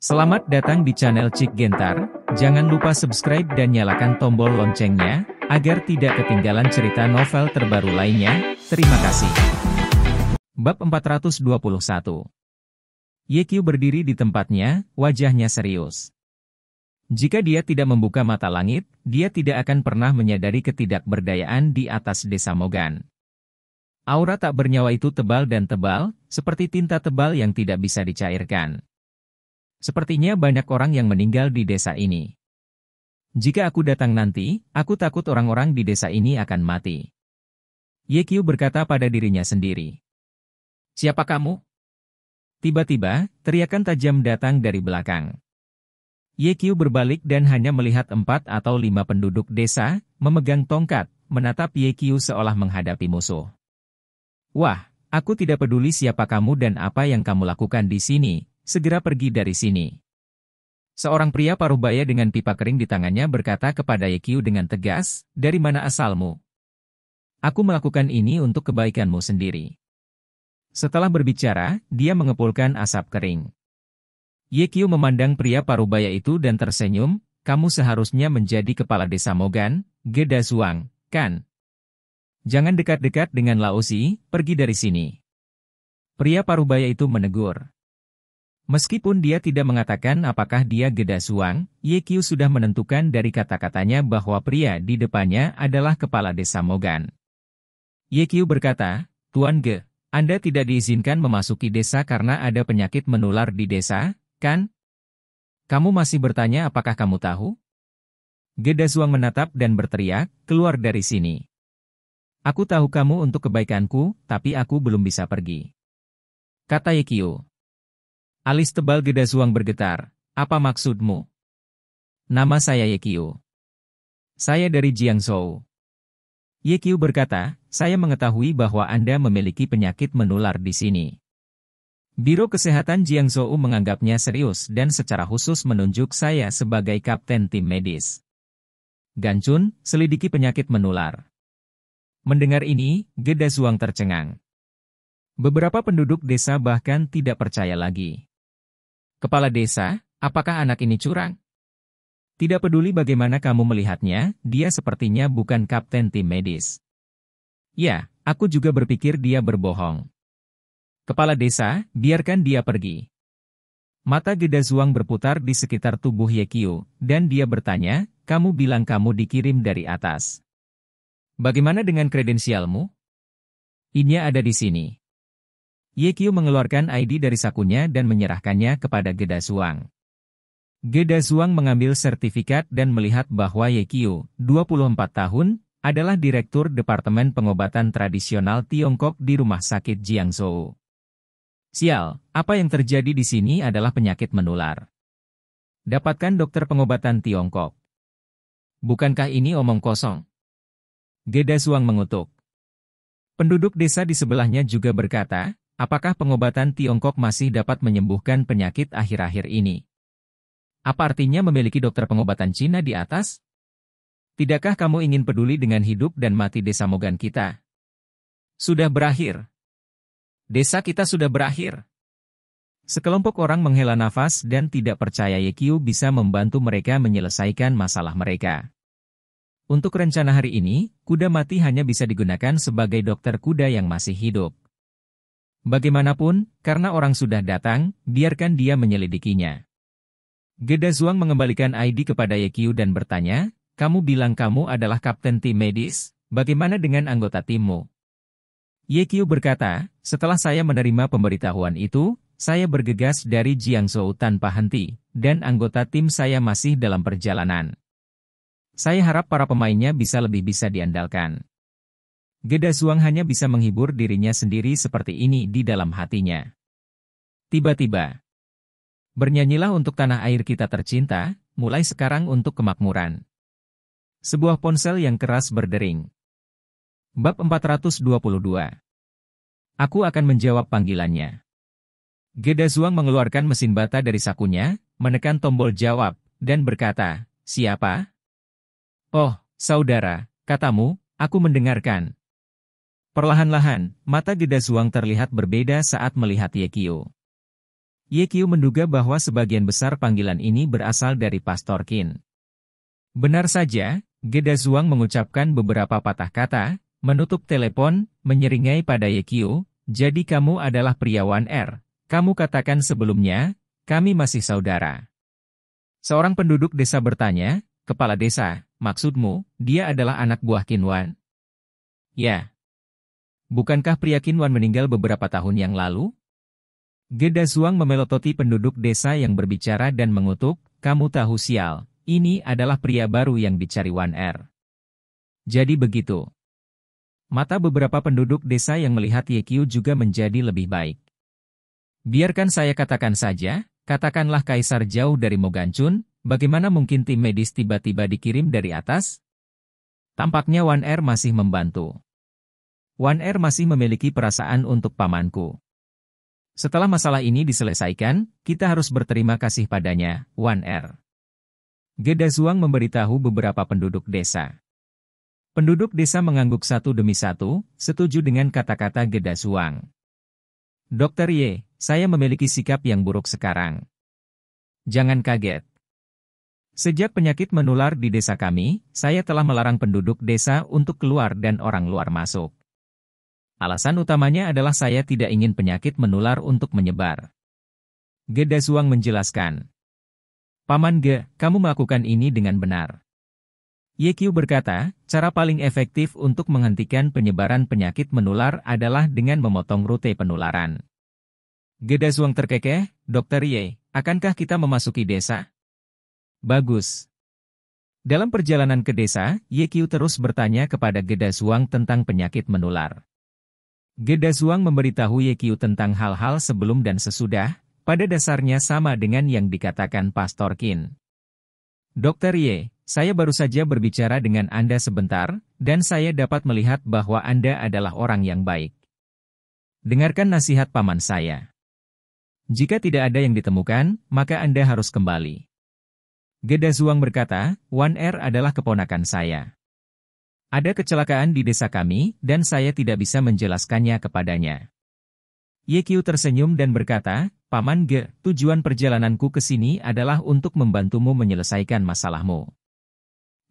Selamat datang di channel Cik Gentar, jangan lupa subscribe dan nyalakan tombol loncengnya, agar tidak ketinggalan cerita novel terbaru lainnya, terima kasih. Bab 421 Yekyu berdiri di tempatnya, wajahnya serius. Jika dia tidak membuka mata langit, dia tidak akan pernah menyadari ketidakberdayaan di atas desa Mogan. Aura tak bernyawa itu tebal dan tebal, seperti tinta tebal yang tidak bisa dicairkan. Sepertinya banyak orang yang meninggal di desa ini. Jika aku datang nanti, aku takut orang-orang di desa ini akan mati. Yekyu berkata pada dirinya sendiri. Siapa kamu? Tiba-tiba, teriakan tajam datang dari belakang. Yekyu berbalik dan hanya melihat empat atau lima penduduk desa, memegang tongkat, menatap Yekyu seolah menghadapi musuh. Wah, aku tidak peduli siapa kamu dan apa yang kamu lakukan di sini, segera pergi dari sini. Seorang pria parubaya dengan pipa kering di tangannya berkata kepada Yekyu dengan tegas, dari mana asalmu? Aku melakukan ini untuk kebaikanmu sendiri. Setelah berbicara, dia mengepulkan asap kering. Yekyu memandang pria parubaya itu dan tersenyum, kamu seharusnya menjadi kepala desa Mogan, Geda Suang, kan? Jangan dekat-dekat dengan Laosi, pergi dari sini. Pria parubaya itu menegur. Meskipun dia tidak mengatakan apakah dia Gedasuang, Ye Qiu sudah menentukan dari kata-katanya bahwa pria di depannya adalah kepala desa Mogan. Ye Qiu berkata, Tuan Ge, Anda tidak diizinkan memasuki desa karena ada penyakit menular di desa, kan? Kamu masih bertanya apakah kamu tahu? Geda Gedasuang menatap dan berteriak, keluar dari sini. Aku tahu kamu untuk kebaikanku, tapi aku belum bisa pergi. Kata Ye Qiu. Alis tebal Geda Zuang bergetar. Apa maksudmu? Nama saya Yekio. Saya dari Jiangzhou. Yekio berkata, saya mengetahui bahwa Anda memiliki penyakit menular di sini. Biro Kesehatan Jiangzhou menganggapnya serius dan secara khusus menunjuk saya sebagai kapten tim medis. Gancun, selidiki penyakit menular. Mendengar ini, Geda Zuang tercengang. Beberapa penduduk desa bahkan tidak percaya lagi. Kepala desa, apakah anak ini curang? Tidak peduli bagaimana kamu melihatnya, dia sepertinya bukan kapten tim medis. Ya, aku juga berpikir dia berbohong. Kepala desa, biarkan dia pergi. Mata Geda Zuang berputar di sekitar tubuh Yekio, dan dia bertanya, kamu bilang kamu dikirim dari atas. Bagaimana dengan kredensialmu? Inya ada di sini. Ye Qiu mengeluarkan ID dari sakunya dan menyerahkannya kepada Geda Suang. Geda Suang mengambil sertifikat dan melihat bahwa Ye Qiu, 24 tahun, adalah Direktur Departemen Pengobatan Tradisional Tiongkok di Rumah Sakit Jiangzhou. Sial, apa yang terjadi di sini adalah penyakit menular. Dapatkan dokter pengobatan Tiongkok. Bukankah ini omong kosong? Geda Suang mengutuk. Penduduk desa di sebelahnya juga berkata, Apakah pengobatan Tiongkok masih dapat menyembuhkan penyakit akhir-akhir ini? Apa artinya memiliki dokter pengobatan Cina di atas? Tidakkah kamu ingin peduli dengan hidup dan mati desa Mogan kita? Sudah berakhir. Desa kita sudah berakhir. Sekelompok orang menghela nafas dan tidak percaya Yekiu bisa membantu mereka menyelesaikan masalah mereka. Untuk rencana hari ini, kuda mati hanya bisa digunakan sebagai dokter kuda yang masih hidup. Bagaimanapun, karena orang sudah datang, biarkan dia menyelidikinya. Geda Zuang mengembalikan ID kepada Yekyu dan bertanya, kamu bilang kamu adalah kapten tim medis, bagaimana dengan anggota timmu? Yekyu berkata, setelah saya menerima pemberitahuan itu, saya bergegas dari Jiangzhou tanpa henti, dan anggota tim saya masih dalam perjalanan. Saya harap para pemainnya bisa lebih bisa diandalkan. Geda Suang hanya bisa menghibur dirinya sendiri seperti ini di dalam hatinya. Tiba-tiba, bernyanyilah untuk tanah air kita tercinta, mulai sekarang untuk kemakmuran. Sebuah ponsel yang keras berdering. Bab 422 Aku akan menjawab panggilannya. Geda Suang mengeluarkan mesin bata dari sakunya, menekan tombol jawab, dan berkata, Siapa? Oh, saudara, katamu, aku mendengarkan. Perlahan-lahan, mata Geda Zuang terlihat berbeda saat melihat Yekio. Yekio menduga bahwa sebagian besar panggilan ini berasal dari Pastor Qin. Benar saja, Geda Zuang mengucapkan beberapa patah kata, menutup telepon, menyeringai pada Yekio, jadi kamu adalah Wan R. Er. Kamu katakan sebelumnya, kami masih saudara. Seorang penduduk desa bertanya, Kepala desa, maksudmu, dia adalah anak buah Wan? Ya, Bukankah pria Kinwan meninggal beberapa tahun yang lalu? Geda Zuang memelototi penduduk desa yang berbicara dan mengutuk, kamu tahu sial, ini adalah pria baru yang dicari Wan Er. Jadi begitu. Mata beberapa penduduk desa yang melihat Ye Qiu juga menjadi lebih baik. Biarkan saya katakan saja, katakanlah Kaisar jauh dari Mogancun, bagaimana mungkin tim medis tiba-tiba dikirim dari atas? Tampaknya Wan Er masih membantu. Wan Er masih memiliki perasaan untuk pamanku. Setelah masalah ini diselesaikan, kita harus berterima kasih padanya, Wan Er. Geda Zuang memberitahu beberapa penduduk desa. Penduduk desa mengangguk satu demi satu, setuju dengan kata-kata Geda Zuang. Dokter Ye, saya memiliki sikap yang buruk sekarang. Jangan kaget. Sejak penyakit menular di desa kami, saya telah melarang penduduk desa untuk keluar dan orang luar masuk. Alasan utamanya adalah saya tidak ingin penyakit menular untuk menyebar. Geda Suang menjelaskan. Paman Ge, kamu melakukan ini dengan benar. YQ berkata, cara paling efektif untuk menghentikan penyebaran penyakit menular adalah dengan memotong rute penularan. Geda Suang terkekeh, Dokter Ye, akankah kita memasuki desa? Bagus. Dalam perjalanan ke desa, YQ terus bertanya kepada Geda Suang tentang penyakit menular. Geda memberitahu Ye Qiu tentang hal-hal sebelum dan sesudah, pada dasarnya sama dengan yang dikatakan Pastor Qin. Dokter Ye, saya baru saja berbicara dengan Anda sebentar, dan saya dapat melihat bahwa Anda adalah orang yang baik. Dengarkan nasihat paman saya. Jika tidak ada yang ditemukan, maka Anda harus kembali. Geda berkata, Wan Er adalah keponakan saya. Ada kecelakaan di desa kami, dan saya tidak bisa menjelaskannya kepadanya. Qiu tersenyum dan berkata, Paman Ge, tujuan perjalananku ke sini adalah untuk membantumu menyelesaikan masalahmu.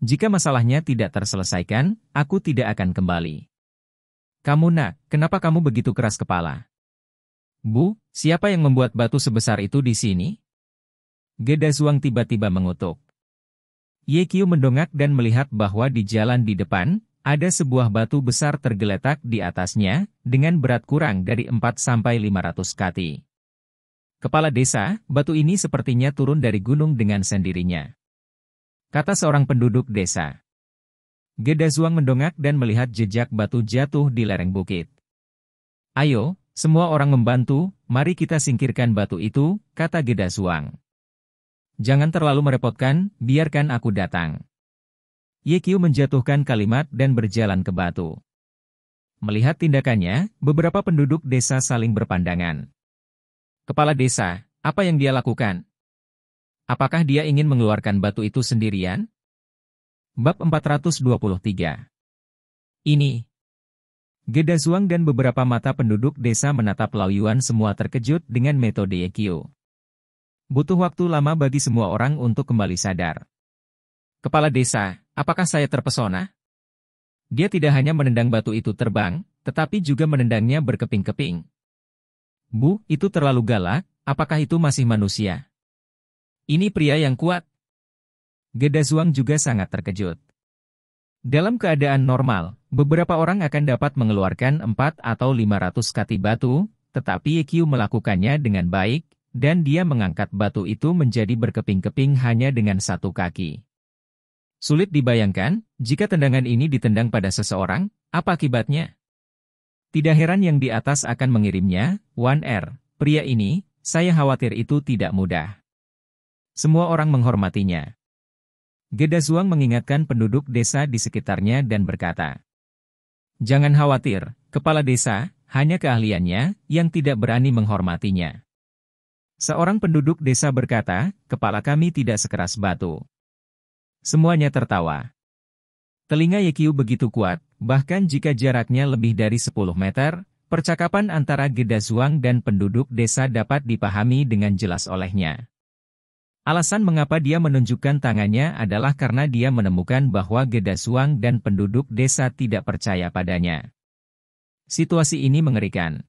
Jika masalahnya tidak terselesaikan, aku tidak akan kembali. Kamu nak, kenapa kamu begitu keras kepala? Bu, siapa yang membuat batu sebesar itu di sini? Geda Zuang tiba-tiba mengutuk. Ye Kyu mendongak dan melihat bahwa di jalan di depan, ada sebuah batu besar tergeletak di atasnya, dengan berat kurang dari 4-500 kati. Kepala desa, batu ini sepertinya turun dari gunung dengan sendirinya. Kata seorang penduduk desa. Geda Zuang mendongak dan melihat jejak batu jatuh di lereng bukit. Ayo, semua orang membantu, mari kita singkirkan batu itu, kata Geda Zuang. Jangan terlalu merepotkan, biarkan aku datang. Qiu menjatuhkan kalimat dan berjalan ke batu. Melihat tindakannya, beberapa penduduk desa saling berpandangan. Kepala desa, apa yang dia lakukan? Apakah dia ingin mengeluarkan batu itu sendirian? Bab 423 Ini Geda Zuang dan beberapa mata penduduk desa menatap Yuan semua terkejut dengan metode Qiu. Butuh waktu lama bagi semua orang untuk kembali sadar. Kepala desa, apakah saya terpesona? Dia tidak hanya menendang batu itu terbang, tetapi juga menendangnya berkeping-keping. Bu, itu terlalu galak, apakah itu masih manusia? Ini pria yang kuat. Zuang juga sangat terkejut. Dalam keadaan normal, beberapa orang akan dapat mengeluarkan 4 atau 500 kati batu, tetapi Yekyu melakukannya dengan baik, dan dia mengangkat batu itu menjadi berkeping-keping hanya dengan satu kaki. Sulit dibayangkan, jika tendangan ini ditendang pada seseorang, apa akibatnya? Tidak heran yang di atas akan mengirimnya, Wan Er, pria ini, saya khawatir itu tidak mudah. Semua orang menghormatinya. Geda Zuang mengingatkan penduduk desa di sekitarnya dan berkata, Jangan khawatir, kepala desa, hanya keahliannya, yang tidak berani menghormatinya. Seorang penduduk desa berkata, kepala kami tidak sekeras batu. Semuanya tertawa. Telinga Yekiu begitu kuat, bahkan jika jaraknya lebih dari 10 meter, percakapan antara Geda Zuang dan penduduk desa dapat dipahami dengan jelas olehnya. Alasan mengapa dia menunjukkan tangannya adalah karena dia menemukan bahwa Geda Zuang dan penduduk desa tidak percaya padanya. Situasi ini mengerikan.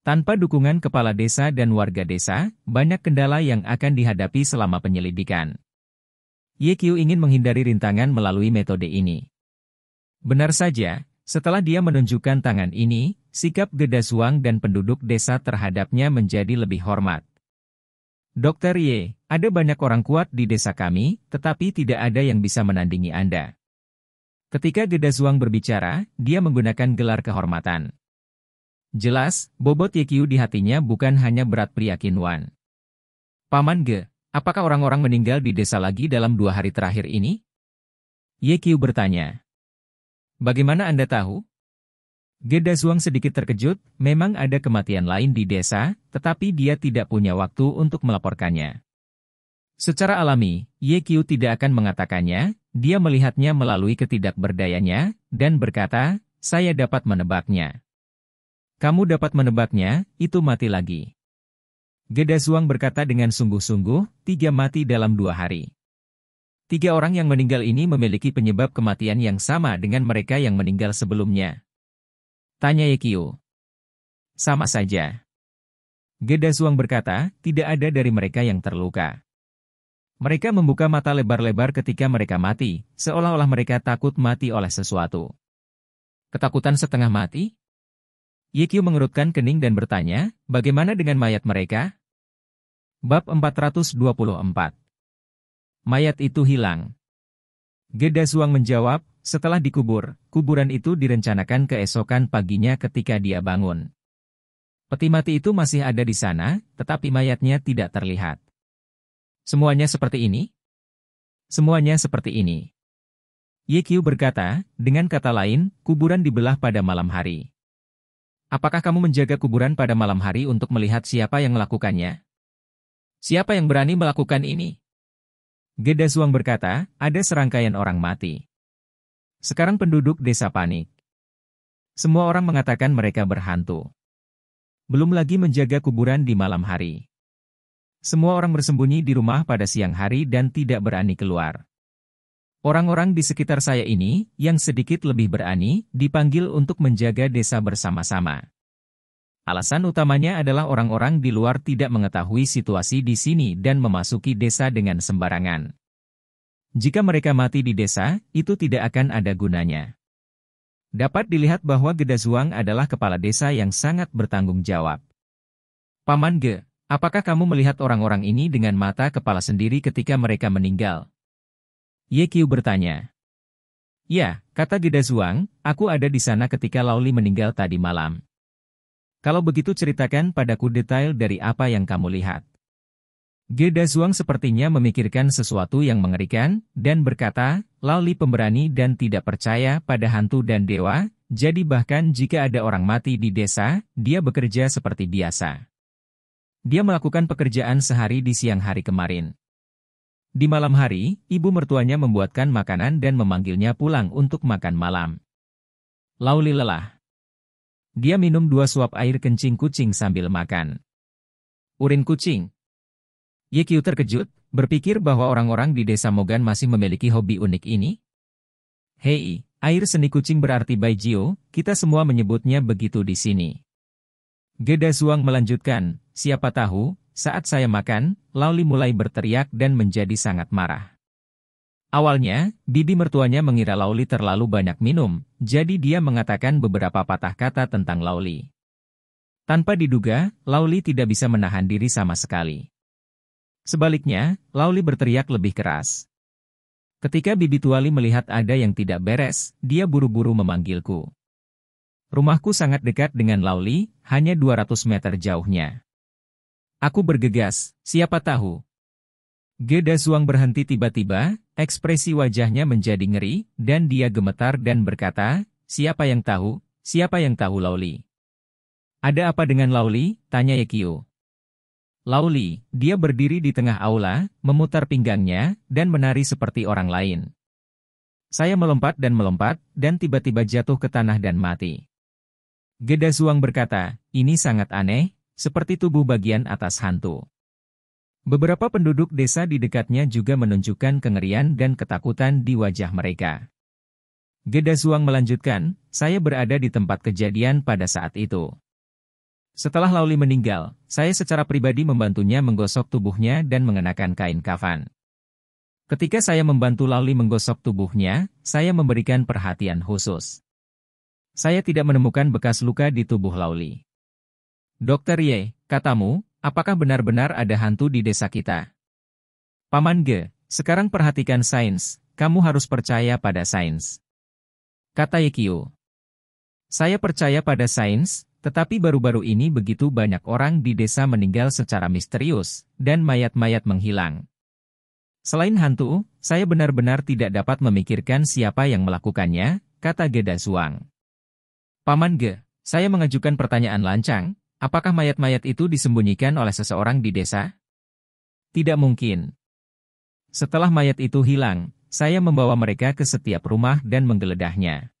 Tanpa dukungan kepala desa dan warga desa, banyak kendala yang akan dihadapi selama penyelidikan. YQ ingin menghindari rintangan melalui metode ini. Benar saja, setelah dia menunjukkan tangan ini, sikap geda suang dan penduduk desa terhadapnya menjadi lebih hormat. Dokter Y, ada banyak orang kuat di desa kami, tetapi tidak ada yang bisa menandingi Anda. Ketika Geda Gedasuang berbicara, dia menggunakan gelar kehormatan. Jelas, bobot Yekyu di hatinya bukan hanya berat Kinwan. Paman Ge, apakah orang-orang meninggal di desa lagi dalam dua hari terakhir ini? Yekyu bertanya. Bagaimana Anda tahu? Geda Zuang sedikit terkejut, memang ada kematian lain di desa, tetapi dia tidak punya waktu untuk melaporkannya. Secara alami, Ye Yekyu tidak akan mengatakannya, dia melihatnya melalui ketidakberdayanya, dan berkata, saya dapat menebaknya. Kamu dapat menebaknya, itu mati lagi. Zuang berkata dengan sungguh-sungguh, tiga mati dalam dua hari. Tiga orang yang meninggal ini memiliki penyebab kematian yang sama dengan mereka yang meninggal sebelumnya. Tanya Yekio. Sama saja. Zuang berkata, tidak ada dari mereka yang terluka. Mereka membuka mata lebar-lebar ketika mereka mati, seolah-olah mereka takut mati oleh sesuatu. Ketakutan setengah mati? Yikyu mengerutkan kening dan bertanya, bagaimana dengan mayat mereka? Bab 424 Mayat itu hilang. Geda Suang menjawab, setelah dikubur, kuburan itu direncanakan keesokan paginya ketika dia bangun. Peti mati itu masih ada di sana, tetapi mayatnya tidak terlihat. Semuanya seperti ini? Semuanya seperti ini. Yikyu berkata, dengan kata lain, kuburan dibelah pada malam hari. Apakah kamu menjaga kuburan pada malam hari untuk melihat siapa yang melakukannya? Siapa yang berani melakukan ini? Geda Suang berkata, ada serangkaian orang mati. Sekarang penduduk desa panik. Semua orang mengatakan mereka berhantu. Belum lagi menjaga kuburan di malam hari. Semua orang bersembunyi di rumah pada siang hari dan tidak berani keluar. Orang-orang di sekitar saya ini, yang sedikit lebih berani, dipanggil untuk menjaga desa bersama-sama. Alasan utamanya adalah orang-orang di luar tidak mengetahui situasi di sini dan memasuki desa dengan sembarangan. Jika mereka mati di desa, itu tidak akan ada gunanya. Dapat dilihat bahwa Gedazuang adalah kepala desa yang sangat bertanggung jawab. Paman Ge, apakah kamu melihat orang-orang ini dengan mata kepala sendiri ketika mereka meninggal? Ye Qiu bertanya. Ya, kata Geda Zhuang, aku ada di sana ketika Lauli meninggal tadi malam. Kalau begitu ceritakan padaku detail dari apa yang kamu lihat. Geda Zhuang sepertinya memikirkan sesuatu yang mengerikan, dan berkata, Lauli pemberani dan tidak percaya pada hantu dan dewa, jadi bahkan jika ada orang mati di desa, dia bekerja seperti biasa. Dia melakukan pekerjaan sehari di siang hari kemarin. Di malam hari, ibu mertuanya membuatkan makanan dan memanggilnya pulang untuk makan malam. Lauli lelah. Dia minum dua suap air kencing kucing sambil makan. Urin kucing. Yekyu terkejut, berpikir bahwa orang-orang di desa Mogan masih memiliki hobi unik ini. Hei, air seni kucing berarti Baijio, kita semua menyebutnya begitu di sini. Geda Zuang melanjutkan, siapa tahu, saat saya makan, Lauli mulai berteriak dan menjadi sangat marah. Awalnya, bibi mertuanya mengira Lauli terlalu banyak minum, jadi dia mengatakan beberapa patah kata tentang Lauli. Tanpa diduga, Lauli tidak bisa menahan diri sama sekali. Sebaliknya, Lauli berteriak lebih keras. Ketika bibi Tuali melihat ada yang tidak beres, dia buru-buru memanggilku. Rumahku sangat dekat dengan Lauli, hanya 200 meter jauhnya. Aku bergegas, siapa tahu. Geda Zuang berhenti tiba-tiba, ekspresi wajahnya menjadi ngeri, dan dia gemetar dan berkata, siapa yang tahu, siapa yang tahu Lauli? Ada apa dengan Lauli? Tanya Yekio. Lauli, dia berdiri di tengah aula, memutar pinggangnya, dan menari seperti orang lain. Saya melompat dan melompat, dan tiba-tiba jatuh ke tanah dan mati. Geda Zuang berkata, ini sangat aneh, seperti tubuh bagian atas hantu. Beberapa penduduk desa di dekatnya juga menunjukkan kengerian dan ketakutan di wajah mereka. Geda Zuang melanjutkan, saya berada di tempat kejadian pada saat itu. Setelah Lauli meninggal, saya secara pribadi membantunya menggosok tubuhnya dan mengenakan kain kafan. Ketika saya membantu Lauli menggosok tubuhnya, saya memberikan perhatian khusus. Saya tidak menemukan bekas luka di tubuh Lauli. Dokter Ye, katamu, apakah benar-benar ada hantu di desa kita? Paman Ge, sekarang perhatikan sains, kamu harus percaya pada sains. Kata Yekio. Saya percaya pada sains, tetapi baru-baru ini begitu banyak orang di desa meninggal secara misterius, dan mayat-mayat menghilang. Selain hantu, saya benar-benar tidak dapat memikirkan siapa yang melakukannya, kata Geda Suang. Paman Ge, saya mengajukan pertanyaan lancang, Apakah mayat-mayat itu disembunyikan oleh seseorang di desa? Tidak mungkin. Setelah mayat itu hilang, saya membawa mereka ke setiap rumah dan menggeledahnya.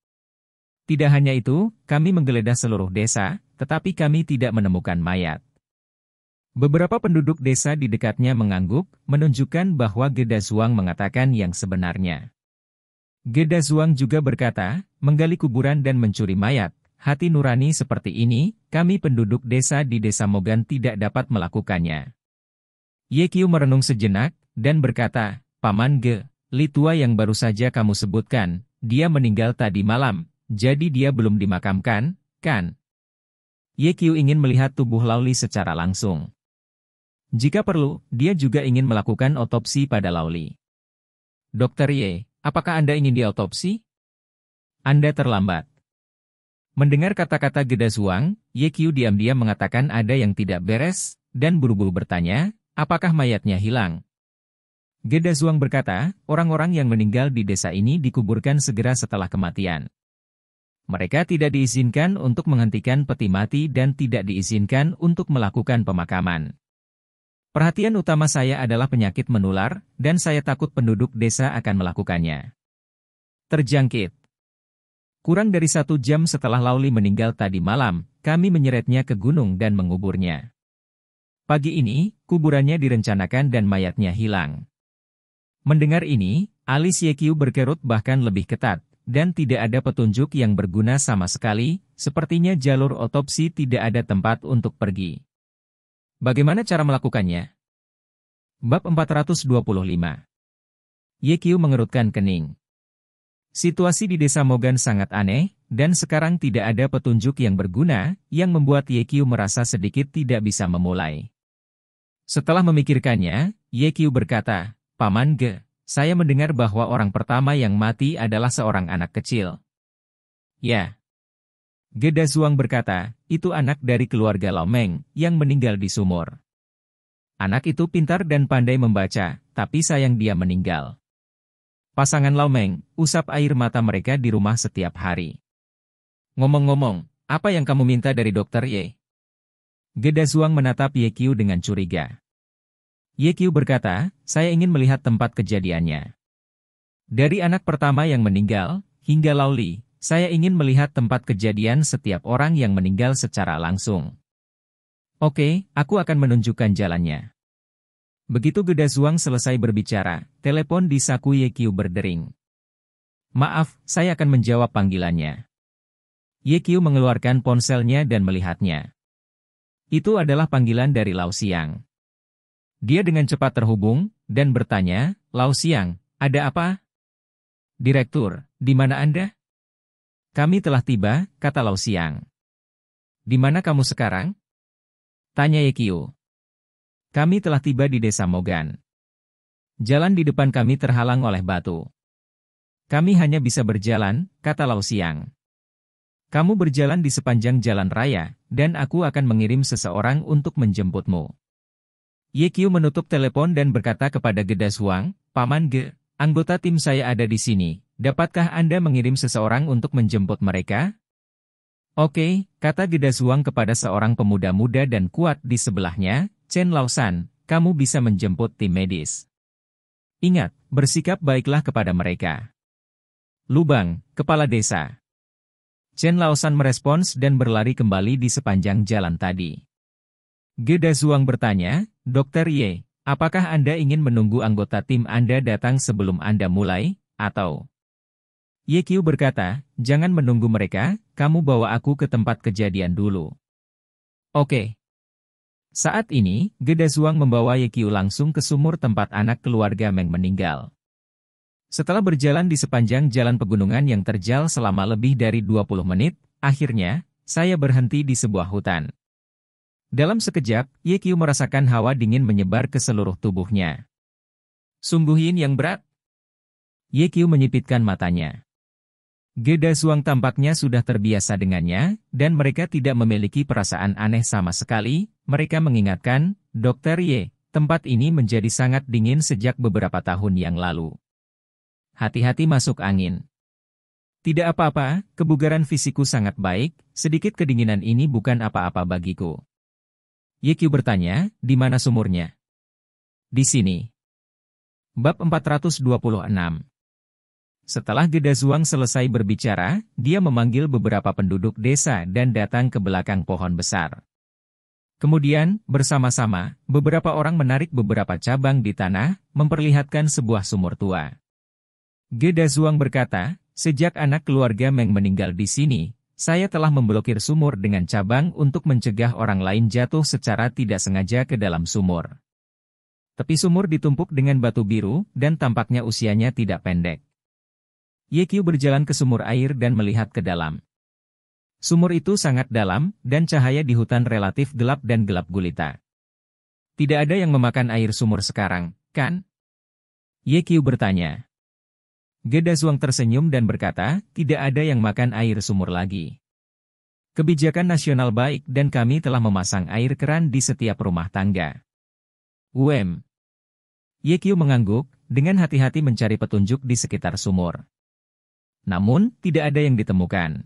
Tidak hanya itu, kami menggeledah seluruh desa, tetapi kami tidak menemukan mayat. Beberapa penduduk desa di dekatnya mengangguk, menunjukkan bahwa Zuang mengatakan yang sebenarnya. Zuang juga berkata, menggali kuburan dan mencuri mayat, hati nurani seperti ini, kami penduduk desa di desa Mogan tidak dapat melakukannya. Yekyu merenung sejenak, dan berkata, Paman Ge, Litua yang baru saja kamu sebutkan, dia meninggal tadi malam, jadi dia belum dimakamkan, kan? Yekyu ingin melihat tubuh Lauli secara langsung. Jika perlu, dia juga ingin melakukan otopsi pada Lauli. Dokter Ye, apakah Anda ingin diotopsi? Anda terlambat. Mendengar kata-kata Geda Zuang, Ye Qiu diam-diam mengatakan ada yang tidak beres, dan buru-buru bertanya, apakah mayatnya hilang? Geda Zuang berkata, orang-orang yang meninggal di desa ini dikuburkan segera setelah kematian. Mereka tidak diizinkan untuk menghentikan peti mati dan tidak diizinkan untuk melakukan pemakaman. Perhatian utama saya adalah penyakit menular, dan saya takut penduduk desa akan melakukannya. Terjangkit Kurang dari satu jam setelah Lauli meninggal tadi malam, kami menyeretnya ke gunung dan menguburnya. Pagi ini, kuburannya direncanakan dan mayatnya hilang. Mendengar ini, alis Yekyu berkerut bahkan lebih ketat, dan tidak ada petunjuk yang berguna sama sekali, sepertinya jalur otopsi tidak ada tempat untuk pergi. Bagaimana cara melakukannya? Bab 425 Yekiu mengerutkan kening. Situasi di desa Mogan sangat aneh, dan sekarang tidak ada petunjuk yang berguna, yang membuat Yekyu merasa sedikit tidak bisa memulai. Setelah memikirkannya, Yekyu berkata, Paman Ge, saya mendengar bahwa orang pertama yang mati adalah seorang anak kecil. Ya. Geda Zuang berkata, itu anak dari keluarga Lomeng, yang meninggal di sumur. Anak itu pintar dan pandai membaca, tapi sayang dia meninggal. Pasangan Lau Meng, usap air mata mereka di rumah setiap hari. Ngomong-ngomong, apa yang kamu minta dari dokter Ye? Geda Zuang menatap Ye Qiu dengan curiga. Ye Qiu berkata, saya ingin melihat tempat kejadiannya. Dari anak pertama yang meninggal, hingga Lauli, saya ingin melihat tempat kejadian setiap orang yang meninggal secara langsung. Oke, aku akan menunjukkan jalannya. Begitu Geda Zuang selesai berbicara, telepon di saku Ye Qiu berdering. Maaf, saya akan menjawab panggilannya. Ye Qiu mengeluarkan ponselnya dan melihatnya. Itu adalah panggilan dari Lao Xiang. Dia dengan cepat terhubung, dan bertanya, Lao Xiang, ada apa? Direktur, di mana Anda? Kami telah tiba, kata Lao Xiang. Di mana kamu sekarang? Tanya Ye Qiu. Kami telah tiba di desa Mogan. Jalan di depan kami terhalang oleh batu. Kami hanya bisa berjalan, kata Lau Siang. Kamu berjalan di sepanjang jalan raya, dan aku akan mengirim seseorang untuk menjemputmu. Ye Qiu menutup telepon dan berkata kepada Gedas Huang, Paman Ge, anggota tim saya ada di sini, dapatkah Anda mengirim seseorang untuk menjemput mereka? Oke, kata Gedas Huang kepada seorang pemuda muda dan kuat di sebelahnya, Chen Laosan, kamu bisa menjemput tim medis. Ingat, bersikap baiklah kepada mereka. Lubang, Kepala Desa. Chen Laosan merespons dan berlari kembali di sepanjang jalan tadi. Geda Zuang bertanya, Dokter Ye, apakah Anda ingin menunggu anggota tim Anda datang sebelum Anda mulai, atau? Ye Qiu berkata, jangan menunggu mereka, kamu bawa aku ke tempat kejadian dulu. Oke. Okay. Saat ini, Geda Zuang membawa Yekiu langsung ke sumur tempat anak keluarga Meng meninggal. Setelah berjalan di sepanjang jalan pegunungan yang terjal selama lebih dari 20 menit, akhirnya, saya berhenti di sebuah hutan. Dalam sekejap, Yekiu merasakan hawa dingin menyebar ke seluruh tubuhnya. Sungguhin yang berat? Yekiu menyipitkan matanya. Suang tampaknya sudah terbiasa dengannya, dan mereka tidak memiliki perasaan aneh sama sekali. Mereka mengingatkan, Dokter Ye, tempat ini menjadi sangat dingin sejak beberapa tahun yang lalu. Hati-hati masuk angin. Tidak apa-apa, kebugaran fisikku sangat baik, sedikit kedinginan ini bukan apa-apa bagiku. Ye Qiu bertanya, di mana sumurnya? Di sini. Bab 426 setelah Gedazuang selesai berbicara, dia memanggil beberapa penduduk desa dan datang ke belakang pohon besar. Kemudian, bersama-sama, beberapa orang menarik beberapa cabang di tanah, memperlihatkan sebuah sumur tua. Gedazuang berkata, sejak anak keluarga Meng meninggal di sini, saya telah memblokir sumur dengan cabang untuk mencegah orang lain jatuh secara tidak sengaja ke dalam sumur. Tapi sumur ditumpuk dengan batu biru dan tampaknya usianya tidak pendek. Yekyu berjalan ke sumur air dan melihat ke dalam. Sumur itu sangat dalam, dan cahaya di hutan relatif gelap dan gelap gulita. Tidak ada yang memakan air sumur sekarang, kan? Yekyu bertanya. Geda Zhuang tersenyum dan berkata, tidak ada yang makan air sumur lagi. Kebijakan nasional baik dan kami telah memasang air keran di setiap rumah tangga. UM. Yekyu mengangguk, dengan hati-hati mencari petunjuk di sekitar sumur. Namun, tidak ada yang ditemukan.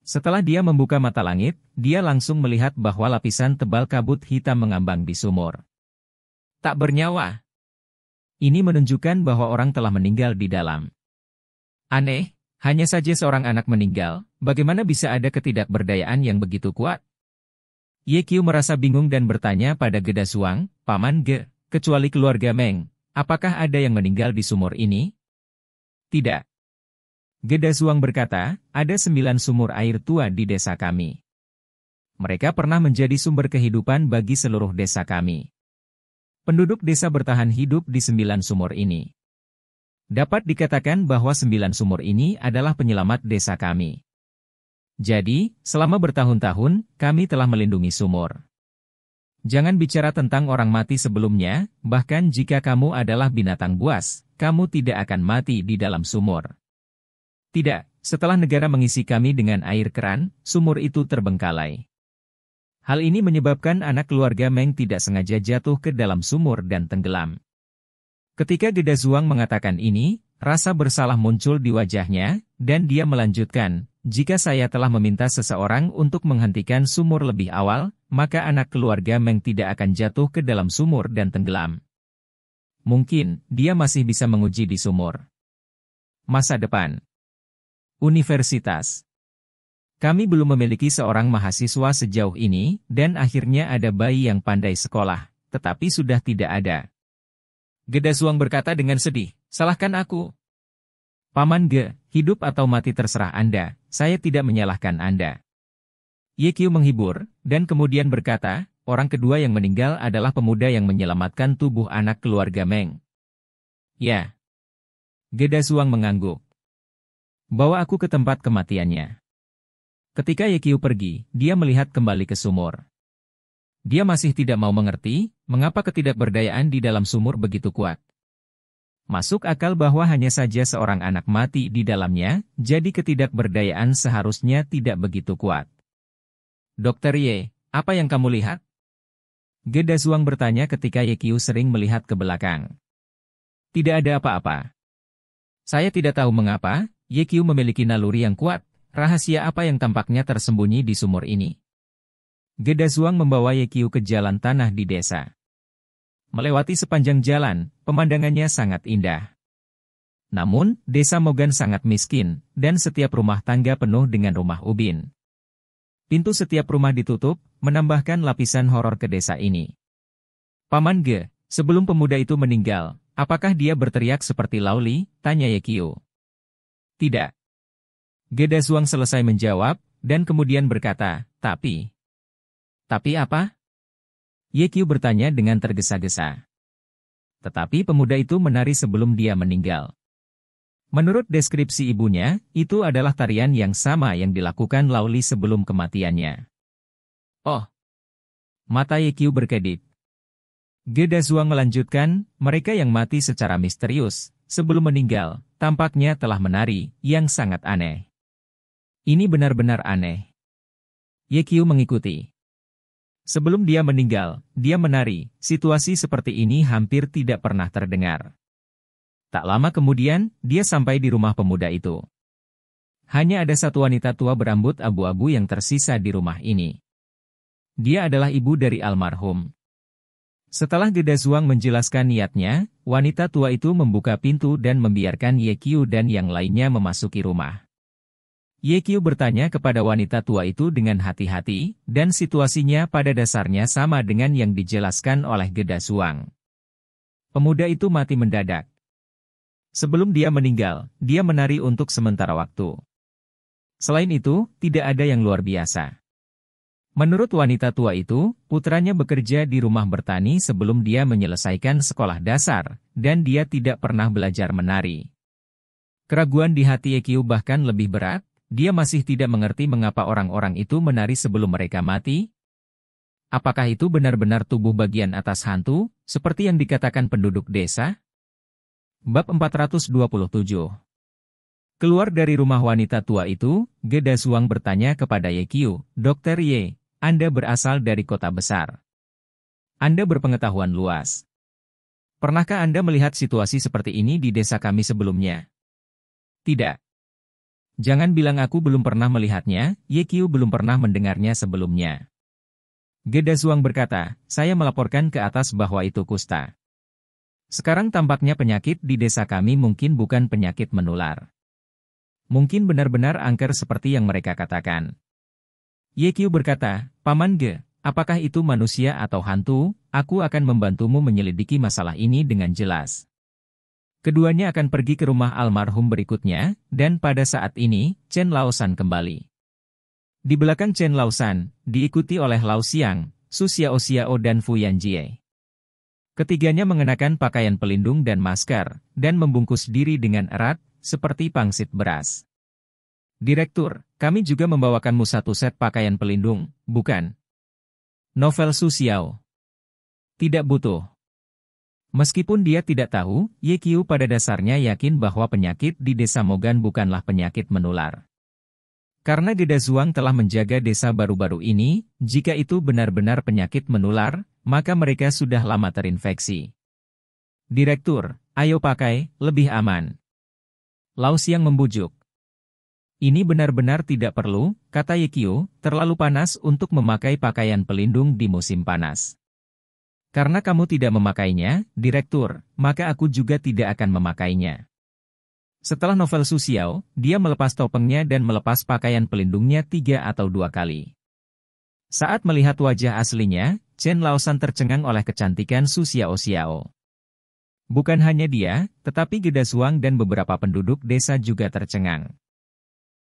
Setelah dia membuka mata langit, dia langsung melihat bahwa lapisan tebal kabut hitam mengambang di sumur. Tak bernyawa. Ini menunjukkan bahwa orang telah meninggal di dalam. Aneh, hanya saja seorang anak meninggal, bagaimana bisa ada ketidakberdayaan yang begitu kuat? Ye Qiu merasa bingung dan bertanya pada Geda Suang, Paman Ge, kecuali keluarga Meng, apakah ada yang meninggal di sumur ini? Tidak. Gedasuang berkata, ada sembilan sumur air tua di desa kami. Mereka pernah menjadi sumber kehidupan bagi seluruh desa kami. Penduduk desa bertahan hidup di sembilan sumur ini. Dapat dikatakan bahwa sembilan sumur ini adalah penyelamat desa kami. Jadi, selama bertahun-tahun, kami telah melindungi sumur. Jangan bicara tentang orang mati sebelumnya, bahkan jika kamu adalah binatang buas, kamu tidak akan mati di dalam sumur. Tidak, setelah negara mengisi kami dengan air keran, sumur itu terbengkalai. Hal ini menyebabkan anak keluarga Meng tidak sengaja jatuh ke dalam sumur dan tenggelam. Ketika Geda Zuang mengatakan ini, rasa bersalah muncul di wajahnya, dan dia melanjutkan, jika saya telah meminta seseorang untuk menghentikan sumur lebih awal, maka anak keluarga Meng tidak akan jatuh ke dalam sumur dan tenggelam. Mungkin, dia masih bisa menguji di sumur. Masa depan Universitas. Kami belum memiliki seorang mahasiswa sejauh ini, dan akhirnya ada bayi yang pandai sekolah, tetapi sudah tidak ada. Gedasuang berkata dengan sedih, salahkan aku. Paman Ge, hidup atau mati terserah Anda, saya tidak menyalahkan Anda. Ye Yekyu menghibur, dan kemudian berkata, orang kedua yang meninggal adalah pemuda yang menyelamatkan tubuh anak keluarga Meng. Ya. Gedasuang mengangguk. Bawa aku ke tempat kematiannya. Ketika Yekiu pergi, dia melihat kembali ke sumur. Dia masih tidak mau mengerti, mengapa ketidakberdayaan di dalam sumur begitu kuat. Masuk akal bahwa hanya saja seorang anak mati di dalamnya, jadi ketidakberdayaan seharusnya tidak begitu kuat. Dokter Ye, apa yang kamu lihat? Geda Zuang bertanya ketika Yekiu sering melihat ke belakang. Tidak ada apa-apa. Saya tidak tahu mengapa, YQ memiliki naluri yang kuat, rahasia apa yang tampaknya tersembunyi di sumur ini. Zuang membawa YQ ke jalan tanah di desa. Melewati sepanjang jalan, pemandangannya sangat indah. Namun, desa Mogan sangat miskin, dan setiap rumah tangga penuh dengan rumah ubin. Pintu setiap rumah ditutup, menambahkan lapisan horor ke desa ini. Paman Ge, sebelum pemuda itu meninggal, apakah dia berteriak seperti Lauli? Tanya Yekio. Tidak. Geda Zhuang selesai menjawab, dan kemudian berkata, tapi... Tapi apa? Qiu bertanya dengan tergesa-gesa. Tetapi pemuda itu menari sebelum dia meninggal. Menurut deskripsi ibunya, itu adalah tarian yang sama yang dilakukan Lauli sebelum kematiannya. Oh. Mata Qiu berkedip. Geda Zhuang melanjutkan, mereka yang mati secara misterius, sebelum meninggal, tampaknya telah menari, yang sangat aneh. Ini benar-benar aneh. Yekyu mengikuti. Sebelum dia meninggal, dia menari, situasi seperti ini hampir tidak pernah terdengar. Tak lama kemudian, dia sampai di rumah pemuda itu. Hanya ada satu wanita tua berambut abu-abu yang tersisa di rumah ini. Dia adalah ibu dari almarhum. Setelah Geda Zuang menjelaskan niatnya, wanita tua itu membuka pintu dan membiarkan Ye Qiu dan yang lainnya memasuki rumah. Ye Qiu bertanya kepada wanita tua itu dengan hati-hati, dan situasinya pada dasarnya sama dengan yang dijelaskan oleh Geda Zuang. Pemuda itu mati mendadak. Sebelum dia meninggal, dia menari untuk sementara waktu. Selain itu, tidak ada yang luar biasa. Menurut wanita tua itu, putranya bekerja di rumah bertani sebelum dia menyelesaikan sekolah dasar, dan dia tidak pernah belajar menari. Keraguan di hati Ekyu bahkan lebih berat, dia masih tidak mengerti mengapa orang-orang itu menari sebelum mereka mati. Apakah itu benar-benar tubuh bagian atas hantu, seperti yang dikatakan penduduk desa? Bab 427 Keluar dari rumah wanita tua itu, Geda Suang bertanya kepada Yekyu, Dokter Ye, anda berasal dari kota besar. Anda berpengetahuan luas. Pernahkah Anda melihat situasi seperti ini di desa kami sebelumnya? Tidak. Jangan bilang aku belum pernah melihatnya, Yekyu belum pernah mendengarnya sebelumnya. Geda Suang berkata, saya melaporkan ke atas bahwa itu kusta. Sekarang tampaknya penyakit di desa kami mungkin bukan penyakit menular. Mungkin benar-benar angker seperti yang mereka katakan. Qiu berkata, Paman Ge, apakah itu manusia atau hantu? Aku akan membantumu menyelidiki masalah ini dengan jelas. Keduanya akan pergi ke rumah almarhum berikutnya, dan pada saat ini, Chen Laosan kembali. Di belakang Chen Laosan, diikuti oleh Lao Xiang, Su Xiao Xiao dan Fu Yanjie. Ketiganya mengenakan pakaian pelindung dan masker, dan membungkus diri dengan erat, seperti pangsit beras. Direktur, kami juga membawakanmu satu set pakaian pelindung, bukan? Novel Susiao. Tidak butuh. Meskipun dia tidak tahu, Yekyu pada dasarnya yakin bahwa penyakit di desa Mogan bukanlah penyakit menular. Karena Deda Zuang telah menjaga desa baru-baru ini, jika itu benar-benar penyakit menular, maka mereka sudah lama terinfeksi. Direktur, ayo pakai, lebih aman. Laos yang membujuk. Ini benar-benar tidak perlu, kata Yekio, terlalu panas untuk memakai pakaian pelindung di musim panas. Karena kamu tidak memakainya, direktur, maka aku juga tidak akan memakainya. Setelah novel Susiao, dia melepas topengnya dan melepas pakaian pelindungnya tiga atau dua kali. Saat melihat wajah aslinya, Chen Laosan tercengang oleh kecantikan Susiao Xiao. Bukan hanya dia, tetapi Geda Suang dan beberapa penduduk desa juga tercengang.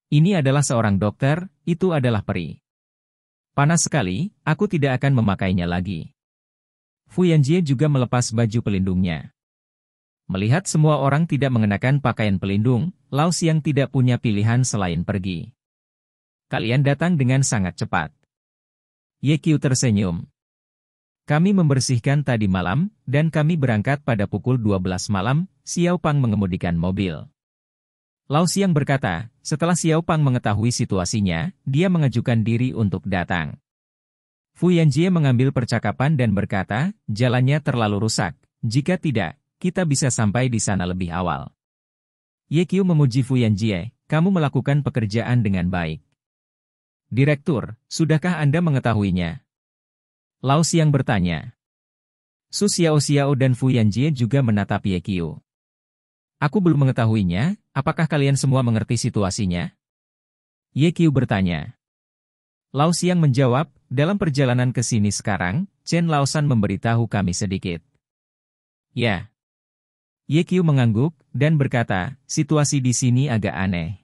Ini adalah seorang dokter, itu adalah peri. Panas sekali, aku tidak akan memakainya lagi. Fu Yanjie juga melepas baju pelindungnya. Melihat semua orang tidak mengenakan pakaian pelindung, Lao Xiang tidak punya pilihan selain pergi. Kalian datang dengan sangat cepat. Ye Qiu tersenyum. Kami membersihkan tadi malam, dan kami berangkat pada pukul 12 malam, Xiao Pang mengemudikan mobil. Lao Xiang berkata, setelah Xiao Pang mengetahui situasinya, dia mengajukan diri untuk datang. Fu Yanjie mengambil percakapan dan berkata, jalannya terlalu rusak, jika tidak, kita bisa sampai di sana lebih awal. Ye Qiu memuji Fu Yanjie, kamu melakukan pekerjaan dengan baik. Direktur, sudahkah Anda mengetahuinya? Lao Xiang bertanya. Su Xiao Xiao dan Fu Yanjie juga menatap Ye Qiu. Aku belum mengetahuinya, Apakah kalian semua mengerti situasinya? Ye Qiu bertanya. Lao Xiang menjawab, dalam perjalanan ke sini sekarang, Chen Laosan memberitahu kami sedikit. Ya. Ye Qiu mengangguk, dan berkata, situasi di sini agak aneh.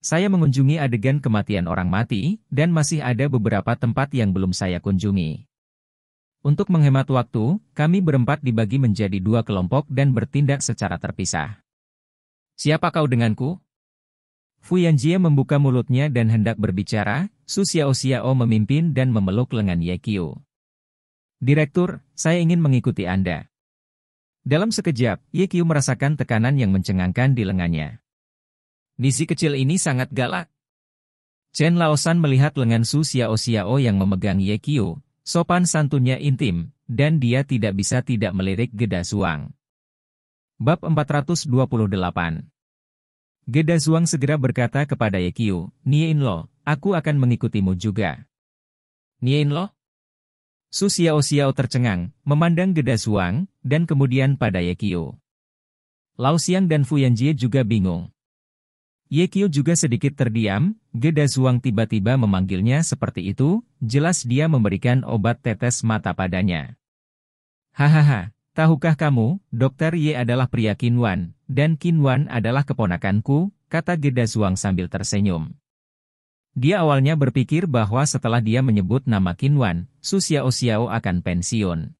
Saya mengunjungi adegan kematian orang mati, dan masih ada beberapa tempat yang belum saya kunjungi. Untuk menghemat waktu, kami berempat dibagi menjadi dua kelompok dan bertindak secara terpisah. Siapa kau denganku? Fu Yanjie membuka mulutnya dan hendak berbicara, Su Xiao Xiao memimpin dan memeluk lengan Ye Qiu. Direktur, saya ingin mengikuti Anda. Dalam sekejap, Ye Qiu merasakan tekanan yang mencengangkan di lengannya. Misi kecil ini sangat galak. Chen Laosan melihat lengan Su Xiao Xiao yang memegang Ye Qiu, sopan santunnya intim, dan dia tidak bisa tidak melirik Geda Suang. Bab 428 Geda Zhuang segera berkata kepada Nie Lo, aku akan mengikutimu juga. Nie Lo? Su Xiao Xiao tercengang, memandang Geda Zhuang, dan kemudian pada Yekio. Lao Xiang dan Fu Yanjie juga bingung. Yekio juga sedikit terdiam, Geda Zhuang tiba-tiba memanggilnya seperti itu, jelas dia memberikan obat tetes mata padanya. Hahaha, tahukah kamu, Dokter Ye adalah pria Kinwan, dan Wan adalah keponakanku, kata Geda Zuang sambil tersenyum. Dia awalnya berpikir bahwa setelah dia menyebut nama Kinwan, Su Xiao Xiao akan pensiun.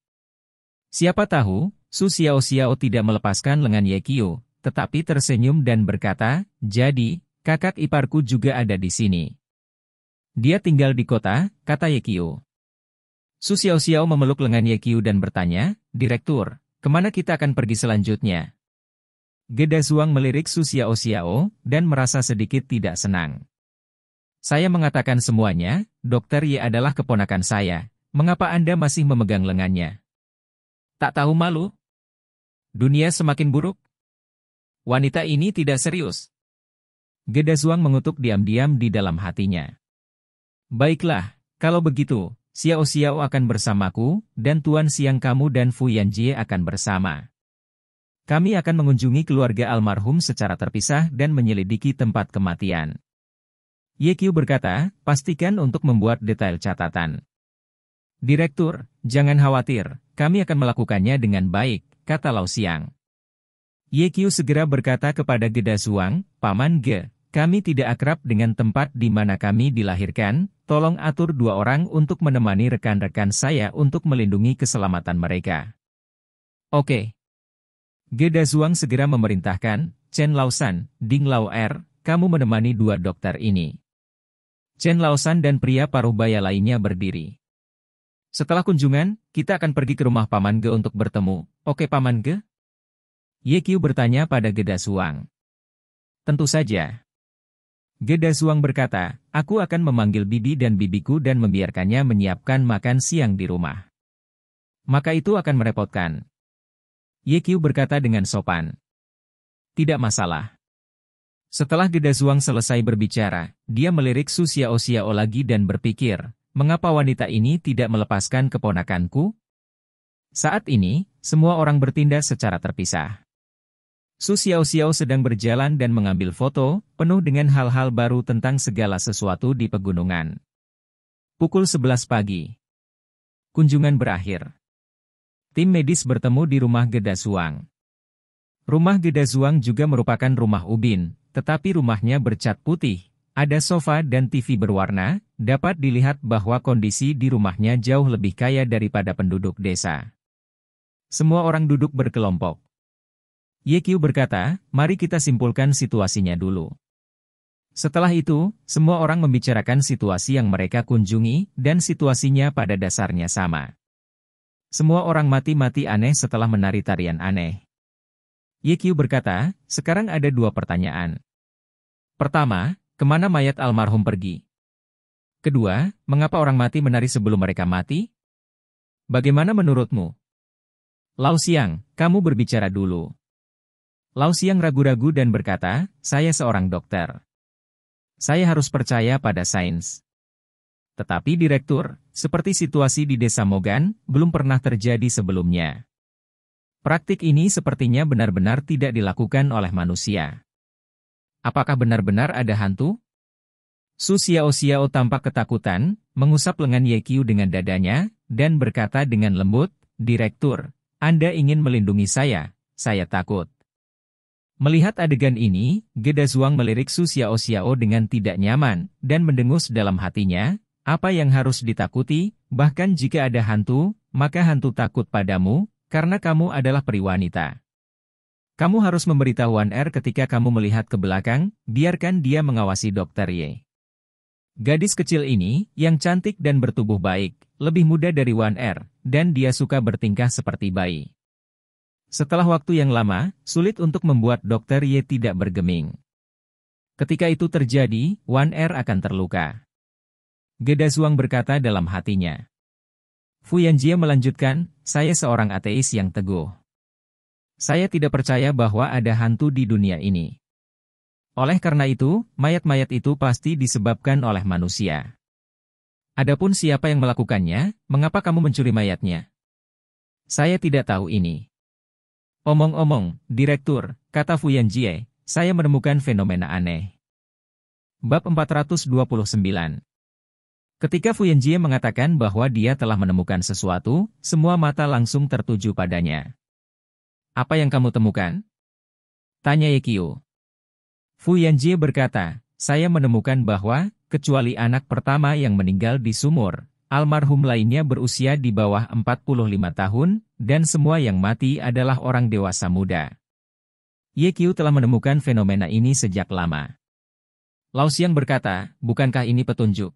Siapa tahu, Su Xiao tidak melepaskan lengan Ye tetapi tersenyum dan berkata, jadi, kakak iparku juga ada di sini. Dia tinggal di kota, kata Ye Qiu. Su Xiao memeluk lengan Ye dan bertanya, Direktur, kemana kita akan pergi selanjutnya? Geda melirik Su Xiao Xiao, dan merasa sedikit tidak senang. Saya mengatakan semuanya, Dokter Ye adalah keponakan saya, mengapa Anda masih memegang lengannya? Tak tahu malu? Dunia semakin buruk? Wanita ini tidak serius. Geda mengutuk diam-diam di dalam hatinya. Baiklah, kalau begitu, Xiao Xiao akan bersamaku, dan Tuan Siang kamu dan Fu Yanjie akan bersama. Kami akan mengunjungi keluarga almarhum secara terpisah dan menyelidiki tempat kematian. YQ berkata, pastikan untuk membuat detail catatan. Direktur, jangan khawatir, kami akan melakukannya dengan baik, kata Lau Siang. YQ segera berkata kepada Geda Suang, Paman Ge, kami tidak akrab dengan tempat di mana kami dilahirkan, tolong atur dua orang untuk menemani rekan-rekan saya untuk melindungi keselamatan mereka. Oke. Geda Zhuang segera memerintahkan, Chen Laosan, Ding Lao Er, kamu menemani dua dokter ini. Chen Laosan dan pria paruh baya lainnya berdiri. Setelah kunjungan, kita akan pergi ke rumah Paman Ge untuk bertemu. Oke Paman Ge? Ye Qiu bertanya pada Geda Suang. Tentu saja. Geda Suang berkata, aku akan memanggil bibi dan bibiku dan membiarkannya menyiapkan makan siang di rumah. Maka itu akan merepotkan, Ye Qiu berkata dengan sopan. Tidak masalah. Setelah Geda Zhuang selesai berbicara, dia melirik Su Xiao Xiao lagi dan berpikir, mengapa wanita ini tidak melepaskan keponakanku? Saat ini, semua orang bertindak secara terpisah. Su Xiao Xiao sedang berjalan dan mengambil foto, penuh dengan hal-hal baru tentang segala sesuatu di pegunungan. Pukul 11 pagi. Kunjungan berakhir. Tim medis bertemu di rumah Suang. Rumah Suang juga merupakan rumah Ubin, tetapi rumahnya bercat putih, ada sofa dan TV berwarna, dapat dilihat bahwa kondisi di rumahnya jauh lebih kaya daripada penduduk desa. Semua orang duduk berkelompok. Yekyu berkata, mari kita simpulkan situasinya dulu. Setelah itu, semua orang membicarakan situasi yang mereka kunjungi, dan situasinya pada dasarnya sama. Semua orang mati-mati aneh setelah menari tarian aneh. YQ berkata, sekarang ada dua pertanyaan. Pertama, kemana mayat almarhum pergi? Kedua, mengapa orang mati menari sebelum mereka mati? Bagaimana menurutmu? Lau Siang, kamu berbicara dulu. Lau Siang ragu-ragu dan berkata, saya seorang dokter. Saya harus percaya pada sains. Tetapi direktur, seperti situasi di Desa Mogan, belum pernah terjadi sebelumnya. Praktik ini sepertinya benar-benar tidak dilakukan oleh manusia. Apakah benar-benar ada hantu? Su Xiao Xiao tampak ketakutan, mengusap lengan Ye Qiu dengan dadanya, dan berkata dengan lembut, Direktur, Anda ingin melindungi saya, saya takut. Melihat adegan ini, Geda Zhuang melirik Su Xiao Xiao dengan tidak nyaman, dan mendengus dalam hatinya, apa yang harus ditakuti? Bahkan jika ada hantu, maka hantu takut padamu, karena kamu adalah periwanita. Kamu harus memberitahu Wan R er ketika kamu melihat ke belakang, biarkan dia mengawasi dokter Ye. Gadis kecil ini, yang cantik dan bertubuh baik, lebih muda dari Wan R, er, dan dia suka bertingkah seperti bayi. Setelah waktu yang lama, sulit untuk membuat dokter Ye tidak bergeming. Ketika itu terjadi, Wan R er akan terluka. Geda Suang berkata dalam hatinya. Fu Yanjie melanjutkan, saya seorang ateis yang teguh. Saya tidak percaya bahwa ada hantu di dunia ini. Oleh karena itu, mayat-mayat itu pasti disebabkan oleh manusia. Adapun siapa yang melakukannya, mengapa kamu mencuri mayatnya? Saya tidak tahu ini. Omong-omong, Direktur, kata Fu Yanjie, saya menemukan fenomena aneh. Bab 429 Ketika Fu Yanjie mengatakan bahwa dia telah menemukan sesuatu, semua mata langsung tertuju padanya. Apa yang kamu temukan? Tanya Yekio. Fu Yanjie berkata, saya menemukan bahwa, kecuali anak pertama yang meninggal di sumur, almarhum lainnya berusia di bawah 45 tahun, dan semua yang mati adalah orang dewasa muda. Yekio telah menemukan fenomena ini sejak lama. Lao Xiang berkata, bukankah ini petunjuk?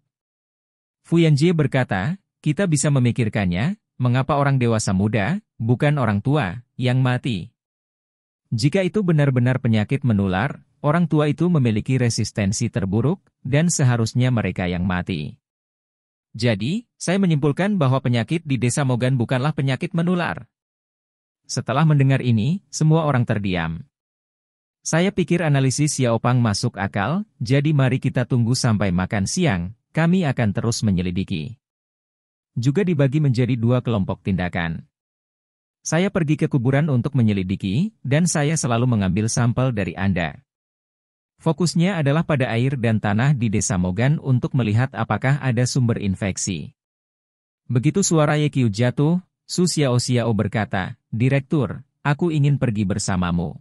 Fu Yanjie berkata, kita bisa memikirkannya, mengapa orang dewasa muda, bukan orang tua, yang mati. Jika itu benar-benar penyakit menular, orang tua itu memiliki resistensi terburuk, dan seharusnya mereka yang mati. Jadi, saya menyimpulkan bahwa penyakit di desa Mogan bukanlah penyakit menular. Setelah mendengar ini, semua orang terdiam. Saya pikir analisis Xiaopang masuk akal, jadi mari kita tunggu sampai makan siang, kami akan terus menyelidiki. Juga dibagi menjadi dua kelompok tindakan. Saya pergi ke kuburan untuk menyelidiki, dan saya selalu mengambil sampel dari Anda. Fokusnya adalah pada air dan tanah di desa Mogan untuk melihat apakah ada sumber infeksi. Begitu suara Yekyu jatuh, Su Xiao berkata, Direktur, aku ingin pergi bersamamu.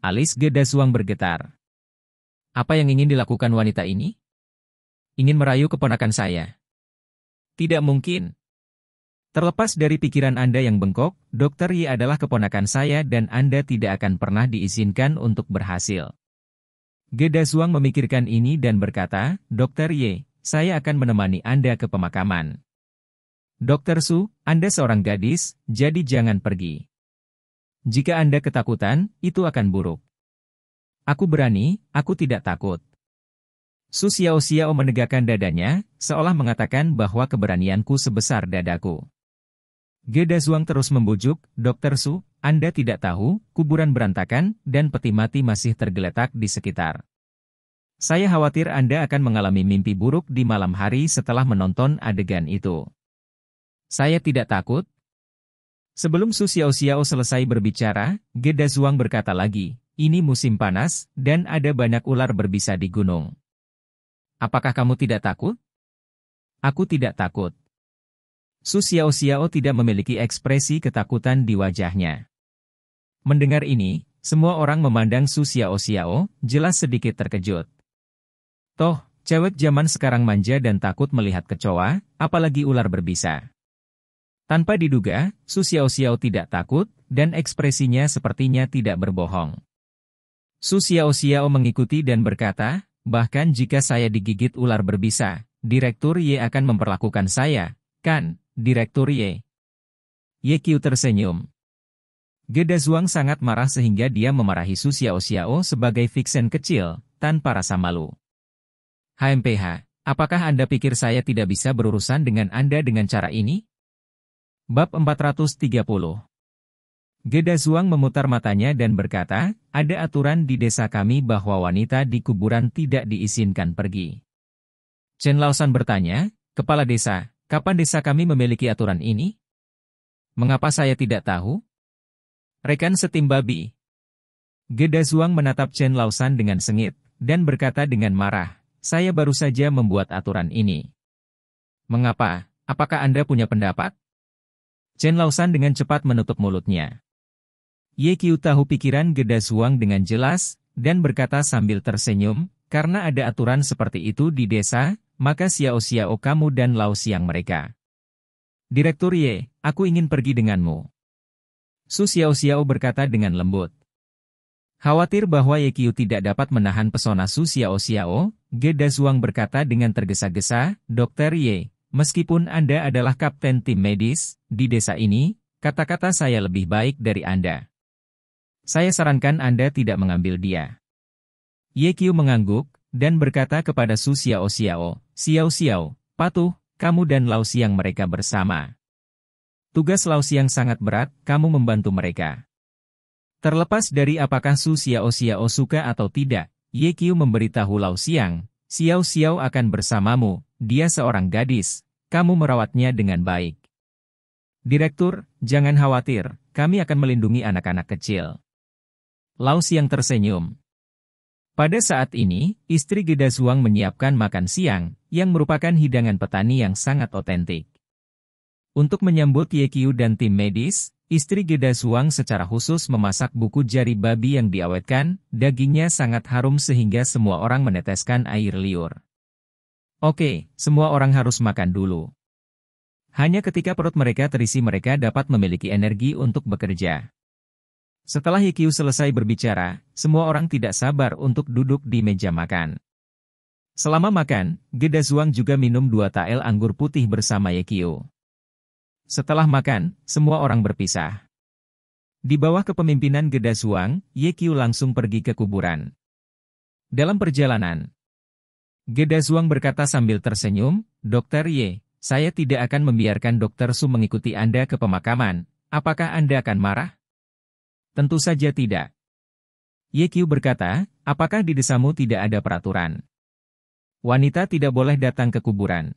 Alis Geda Suang bergetar. Apa yang ingin dilakukan wanita ini? ingin merayu keponakan saya. Tidak mungkin. Terlepas dari pikiran Anda yang bengkok, Dr. Yi adalah keponakan saya dan Anda tidak akan pernah diizinkan untuk berhasil. Geda Suang memikirkan ini dan berkata, Dr. Ye, saya akan menemani Anda ke pemakaman. Dr. Su, Anda seorang gadis, jadi jangan pergi. Jika Anda ketakutan, itu akan buruk. Aku berani, aku tidak takut. Su Xiao Xiao menegakkan dadanya, seolah mengatakan bahwa keberanianku sebesar dadaku. Geda Zhuang terus membujuk, Dokter Su, Anda tidak tahu, kuburan berantakan, dan peti mati masih tergeletak di sekitar. Saya khawatir Anda akan mengalami mimpi buruk di malam hari setelah menonton adegan itu. Saya tidak takut, Sebelum Su Xiao Xiao selesai berbicara, Geda Zhuang berkata lagi, ini musim panas, dan ada banyak ular berbisa di gunung. Apakah kamu tidak takut? Aku tidak takut. Su Xiao Xiao tidak memiliki ekspresi ketakutan di wajahnya. Mendengar ini, semua orang memandang Su Xiao Xiao, jelas sedikit terkejut. Toh, cewek zaman sekarang manja dan takut melihat kecoa, apalagi ular berbisa. Tanpa diduga, Su Xiao Xiao tidak takut, dan ekspresinya sepertinya tidak berbohong. Su Xiao Xiao mengikuti dan berkata, Bahkan jika saya digigit ular berbisa, Direktur Y akan memperlakukan saya, kan, Direktur Y. Yekyu tersenyum. Geda Zhuang sangat marah sehingga dia memarahi Su Xiao Xiao sebagai fiksen kecil, tanpa rasa malu. HMPH, apakah Anda pikir saya tidak bisa berurusan dengan Anda dengan cara ini? Bab 430 Geda Zuang memutar matanya dan berkata, ada aturan di desa kami bahwa wanita di kuburan tidak diizinkan pergi. Chen Laosan bertanya, Kepala Desa, kapan desa kami memiliki aturan ini? Mengapa saya tidak tahu? Rekan setim babi. Geda Zuang menatap Chen Laosan dengan sengit, dan berkata dengan marah, saya baru saja membuat aturan ini. Mengapa? Apakah Anda punya pendapat? Chen Laosan dengan cepat menutup mulutnya. Ye Kiu tahu pikiran Geda Suang dengan jelas, dan berkata sambil tersenyum, karena ada aturan seperti itu di desa, maka Xiao Xiao kamu dan Lao Xiang mereka. Direktur Ye, aku ingin pergi denganmu. Su Xiao Xiao berkata dengan lembut. Khawatir bahwa Ye Kiu tidak dapat menahan pesona Su Xiao Xiao, Geda Suang berkata dengan tergesa-gesa, Dokter Ye, meskipun Anda adalah kapten tim medis, di desa ini, kata-kata saya lebih baik dari Anda. Saya sarankan Anda tidak mengambil dia. Ye Qiu mengangguk, dan berkata kepada Su Xiao Xiao, Xiao Xiao, patuh, kamu dan Lao Xiang mereka bersama. Tugas Lao Xiang sangat berat, kamu membantu mereka. Terlepas dari apakah Su Xiao Xiao suka atau tidak, Ye Qiu memberitahu Lao Xiang, Xiao Xiao akan bersamamu, dia seorang gadis, kamu merawatnya dengan baik. Direktur, jangan khawatir, kami akan melindungi anak-anak kecil. Lao Siang tersenyum. Pada saat ini, istri Geda Zhuang menyiapkan makan siang, yang merupakan hidangan petani yang sangat otentik. Untuk menyambut Ye Qiu dan tim medis, istri Geda Zhuang secara khusus memasak buku jari babi yang diawetkan, dagingnya sangat harum sehingga semua orang meneteskan air liur. Oke, semua orang harus makan dulu. Hanya ketika perut mereka terisi mereka dapat memiliki energi untuk bekerja. Setelah Hikyu selesai berbicara, semua orang tidak sabar untuk duduk di meja makan. Selama makan, Geda Zuang juga minum dua tael anggur putih bersama Yekio. Setelah makan, semua orang berpisah. Di bawah kepemimpinan Geda Zuang, Yekio langsung pergi ke kuburan. Dalam perjalanan, Geda Zuang berkata sambil tersenyum, Dokter Ye, saya tidak akan membiarkan Dokter Su mengikuti Anda ke pemakaman, apakah Anda akan marah? Tentu saja tidak. YQ berkata, apakah di desamu tidak ada peraturan? Wanita tidak boleh datang ke kuburan.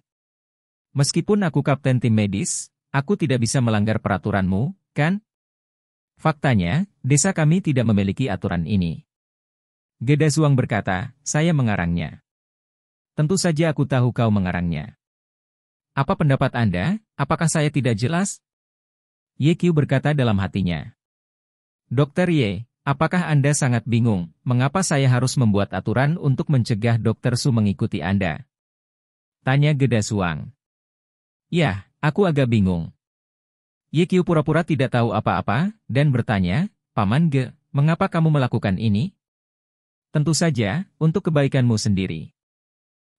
Meskipun aku kapten tim medis, aku tidak bisa melanggar peraturanmu, kan? Faktanya, desa kami tidak memiliki aturan ini. Geda Suang berkata, saya mengarangnya. Tentu saja aku tahu kau mengarangnya. Apa pendapat Anda? Apakah saya tidak jelas? YQ berkata dalam hatinya. Dokter Ye, apakah Anda sangat bingung, mengapa saya harus membuat aturan untuk mencegah Dokter Su mengikuti Anda? Tanya Geda Suang. Ya, aku agak bingung. Ye Yekyu pura-pura tidak tahu apa-apa, dan bertanya, Paman Ge, mengapa kamu melakukan ini? Tentu saja, untuk kebaikanmu sendiri.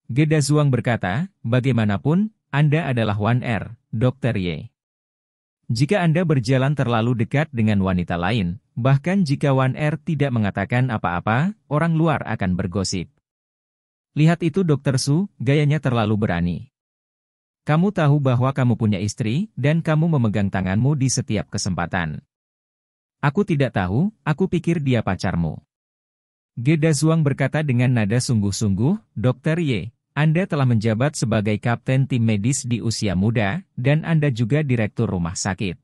Geda Zuang berkata, bagaimanapun, Anda adalah Wan Er, Dokter Ye. Jika Anda berjalan terlalu dekat dengan wanita lain, bahkan jika Wan R er tidak mengatakan apa-apa, orang luar akan bergosip. Lihat itu Dokter Su, gayanya terlalu berani. Kamu tahu bahwa kamu punya istri, dan kamu memegang tanganmu di setiap kesempatan. Aku tidak tahu, aku pikir dia pacarmu. Geda Zuang berkata dengan nada sungguh-sungguh, Dokter Ye, anda telah menjabat sebagai kapten tim medis di usia muda, dan Anda juga direktur rumah sakit.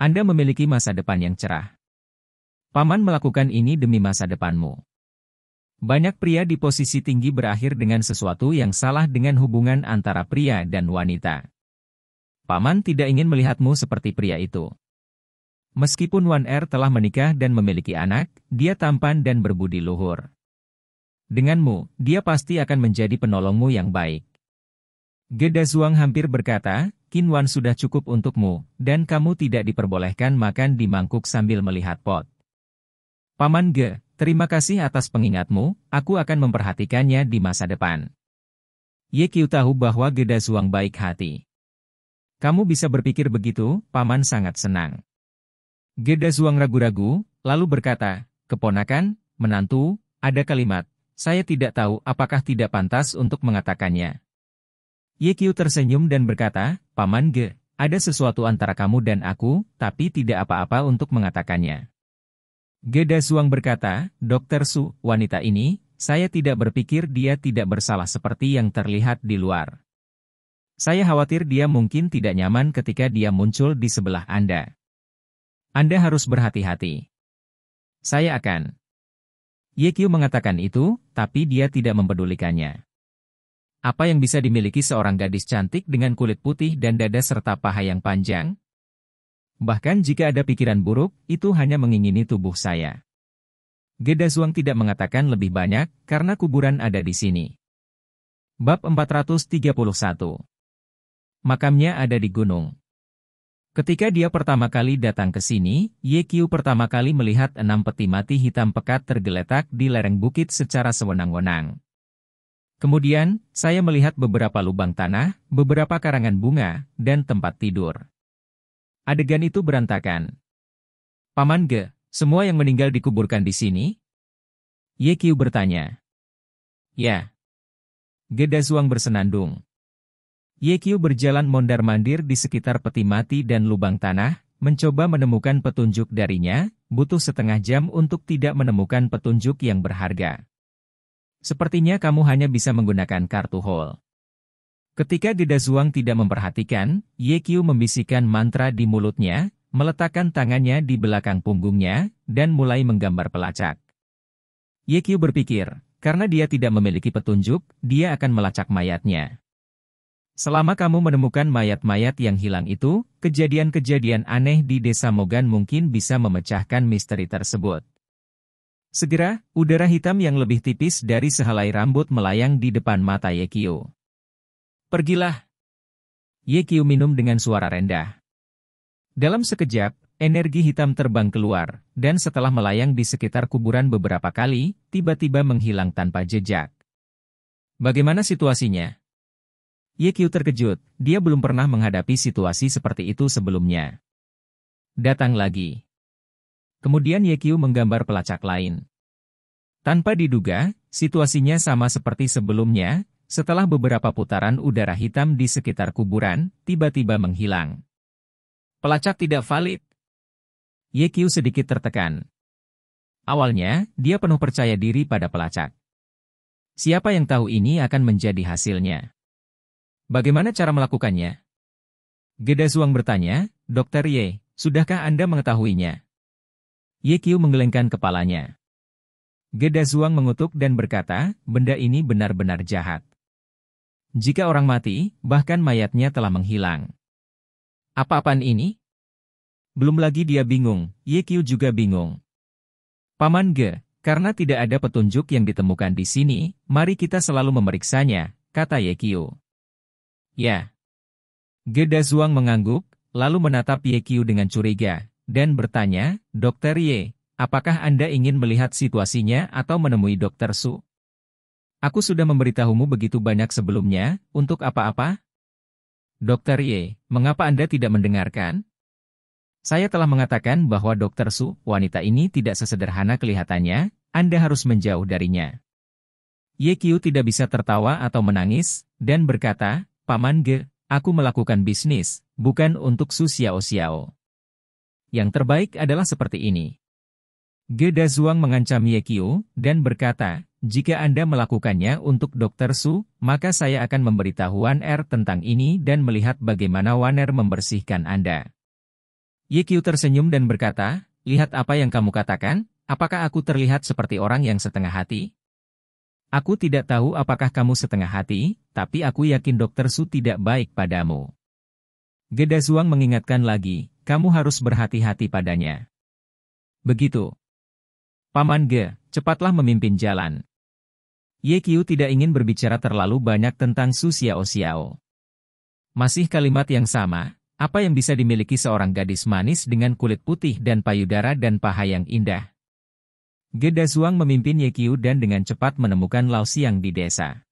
Anda memiliki masa depan yang cerah. Paman melakukan ini demi masa depanmu. Banyak pria di posisi tinggi berakhir dengan sesuatu yang salah dengan hubungan antara pria dan wanita. Paman tidak ingin melihatmu seperti pria itu. Meskipun Wan Er telah menikah dan memiliki anak, dia tampan dan berbudi luhur. Denganmu, dia pasti akan menjadi penolongmu yang baik. Geda Zhuang hampir berkata, Wan sudah cukup untukmu, dan kamu tidak diperbolehkan makan di mangkuk sambil melihat pot. Paman Ge, terima kasih atas pengingatmu, aku akan memperhatikannya di masa depan. Ye Qiu tahu bahwa Geda Zhuang baik hati. Kamu bisa berpikir begitu, Paman sangat senang. Geda Zhuang ragu-ragu, lalu berkata, Keponakan, menantu, ada kalimat, saya tidak tahu apakah tidak pantas untuk mengatakannya. Yekyu tersenyum dan berkata, Paman Ge, ada sesuatu antara kamu dan aku, tapi tidak apa-apa untuk mengatakannya. Geda Suang berkata, Dokter Su, wanita ini, saya tidak berpikir dia tidak bersalah seperti yang terlihat di luar. Saya khawatir dia mungkin tidak nyaman ketika dia muncul di sebelah Anda. Anda harus berhati-hati. Saya akan. Ye Qiu mengatakan itu, tapi dia tidak mempedulikannya. Apa yang bisa dimiliki seorang gadis cantik dengan kulit putih dan dada serta paha yang panjang? Bahkan jika ada pikiran buruk, itu hanya mengingini tubuh saya. Geda Zhuang tidak mengatakan lebih banyak, karena kuburan ada di sini. Bab 431 Makamnya ada di gunung. Ketika dia pertama kali datang ke sini, Ye Qiu pertama kali melihat enam peti mati hitam pekat tergeletak di lereng bukit secara sewenang-wenang. Kemudian, saya melihat beberapa lubang tanah, beberapa karangan bunga, dan tempat tidur. Adegan itu berantakan. Paman Ge, semua yang meninggal dikuburkan di sini? Ye Qiu bertanya. Ya. Ge Dazuang bersenandung. Yekyu berjalan mondar-mandir di sekitar peti mati dan lubang tanah, mencoba menemukan petunjuk darinya, butuh setengah jam untuk tidak menemukan petunjuk yang berharga. Sepertinya kamu hanya bisa menggunakan kartu hole. Ketika Dida Zuang tidak memperhatikan, Yekyu membisikkan mantra di mulutnya, meletakkan tangannya di belakang punggungnya, dan mulai menggambar pelacak. Yekyu berpikir, karena dia tidak memiliki petunjuk, dia akan melacak mayatnya. Selama kamu menemukan mayat-mayat yang hilang itu, kejadian-kejadian aneh di desa Mogan mungkin bisa memecahkan misteri tersebut. Segera, udara hitam yang lebih tipis dari sehelai rambut melayang di depan mata Yekio. Pergilah. Yekio minum dengan suara rendah. Dalam sekejap, energi hitam terbang keluar, dan setelah melayang di sekitar kuburan beberapa kali, tiba-tiba menghilang tanpa jejak. Bagaimana situasinya? Ye terkejut, dia belum pernah menghadapi situasi seperti itu sebelumnya. Datang lagi. Kemudian Ye menggambar pelacak lain. Tanpa diduga, situasinya sama seperti sebelumnya, setelah beberapa putaran udara hitam di sekitar kuburan, tiba-tiba menghilang. Pelacak tidak valid. Ye sedikit tertekan. Awalnya, dia penuh percaya diri pada pelacak. Siapa yang tahu ini akan menjadi hasilnya. Bagaimana cara melakukannya? Geda Suang bertanya, Dokter Ye, sudahkah Anda mengetahuinya? Ye Qiu menggelengkan kepalanya. Geda Zuang mengutuk dan berkata, benda ini benar-benar jahat. Jika orang mati, bahkan mayatnya telah menghilang. Apa-apaan ini? Belum lagi dia bingung, Ye Qiu juga bingung. Paman Ge, karena tidak ada petunjuk yang ditemukan di sini, mari kita selalu memeriksanya, kata Ye Qiu. Ya. Geda Zuang mengangguk, lalu menatap Ye Qiu dengan curiga, dan bertanya, Dokter Ye, apakah Anda ingin melihat situasinya atau menemui Dokter Su? Aku sudah memberitahumu begitu banyak sebelumnya, untuk apa-apa? Dokter Ye, mengapa Anda tidak mendengarkan? Saya telah mengatakan bahwa Dokter Su, wanita ini tidak sesederhana kelihatannya, Anda harus menjauh darinya. Ye Qiu tidak bisa tertawa atau menangis, dan berkata, Paman Ge, aku melakukan bisnis, bukan untuk Su Xiao Xiao. Yang terbaik adalah seperti ini. Ge Dazuang mengancam Ye Qiu, dan berkata, jika Anda melakukannya untuk Dokter Su, maka saya akan memberitahu Wan Er tentang ini dan melihat bagaimana Wan Er membersihkan Anda. Ye Qiu tersenyum dan berkata, lihat apa yang kamu katakan, apakah aku terlihat seperti orang yang setengah hati? Aku tidak tahu apakah kamu setengah hati, tapi aku yakin Dokter Su tidak baik padamu. Geda Zuang mengingatkan lagi, kamu harus berhati-hati padanya. Begitu. Paman Ge, cepatlah memimpin jalan. Ye Qiu tidak ingin berbicara terlalu banyak tentang Su Xiao Xiao. Masih kalimat yang sama, apa yang bisa dimiliki seorang gadis manis dengan kulit putih dan payudara dan paha yang indah, Gedazuang memimpin Qiu dan dengan cepat menemukan Lao Xiang di desa.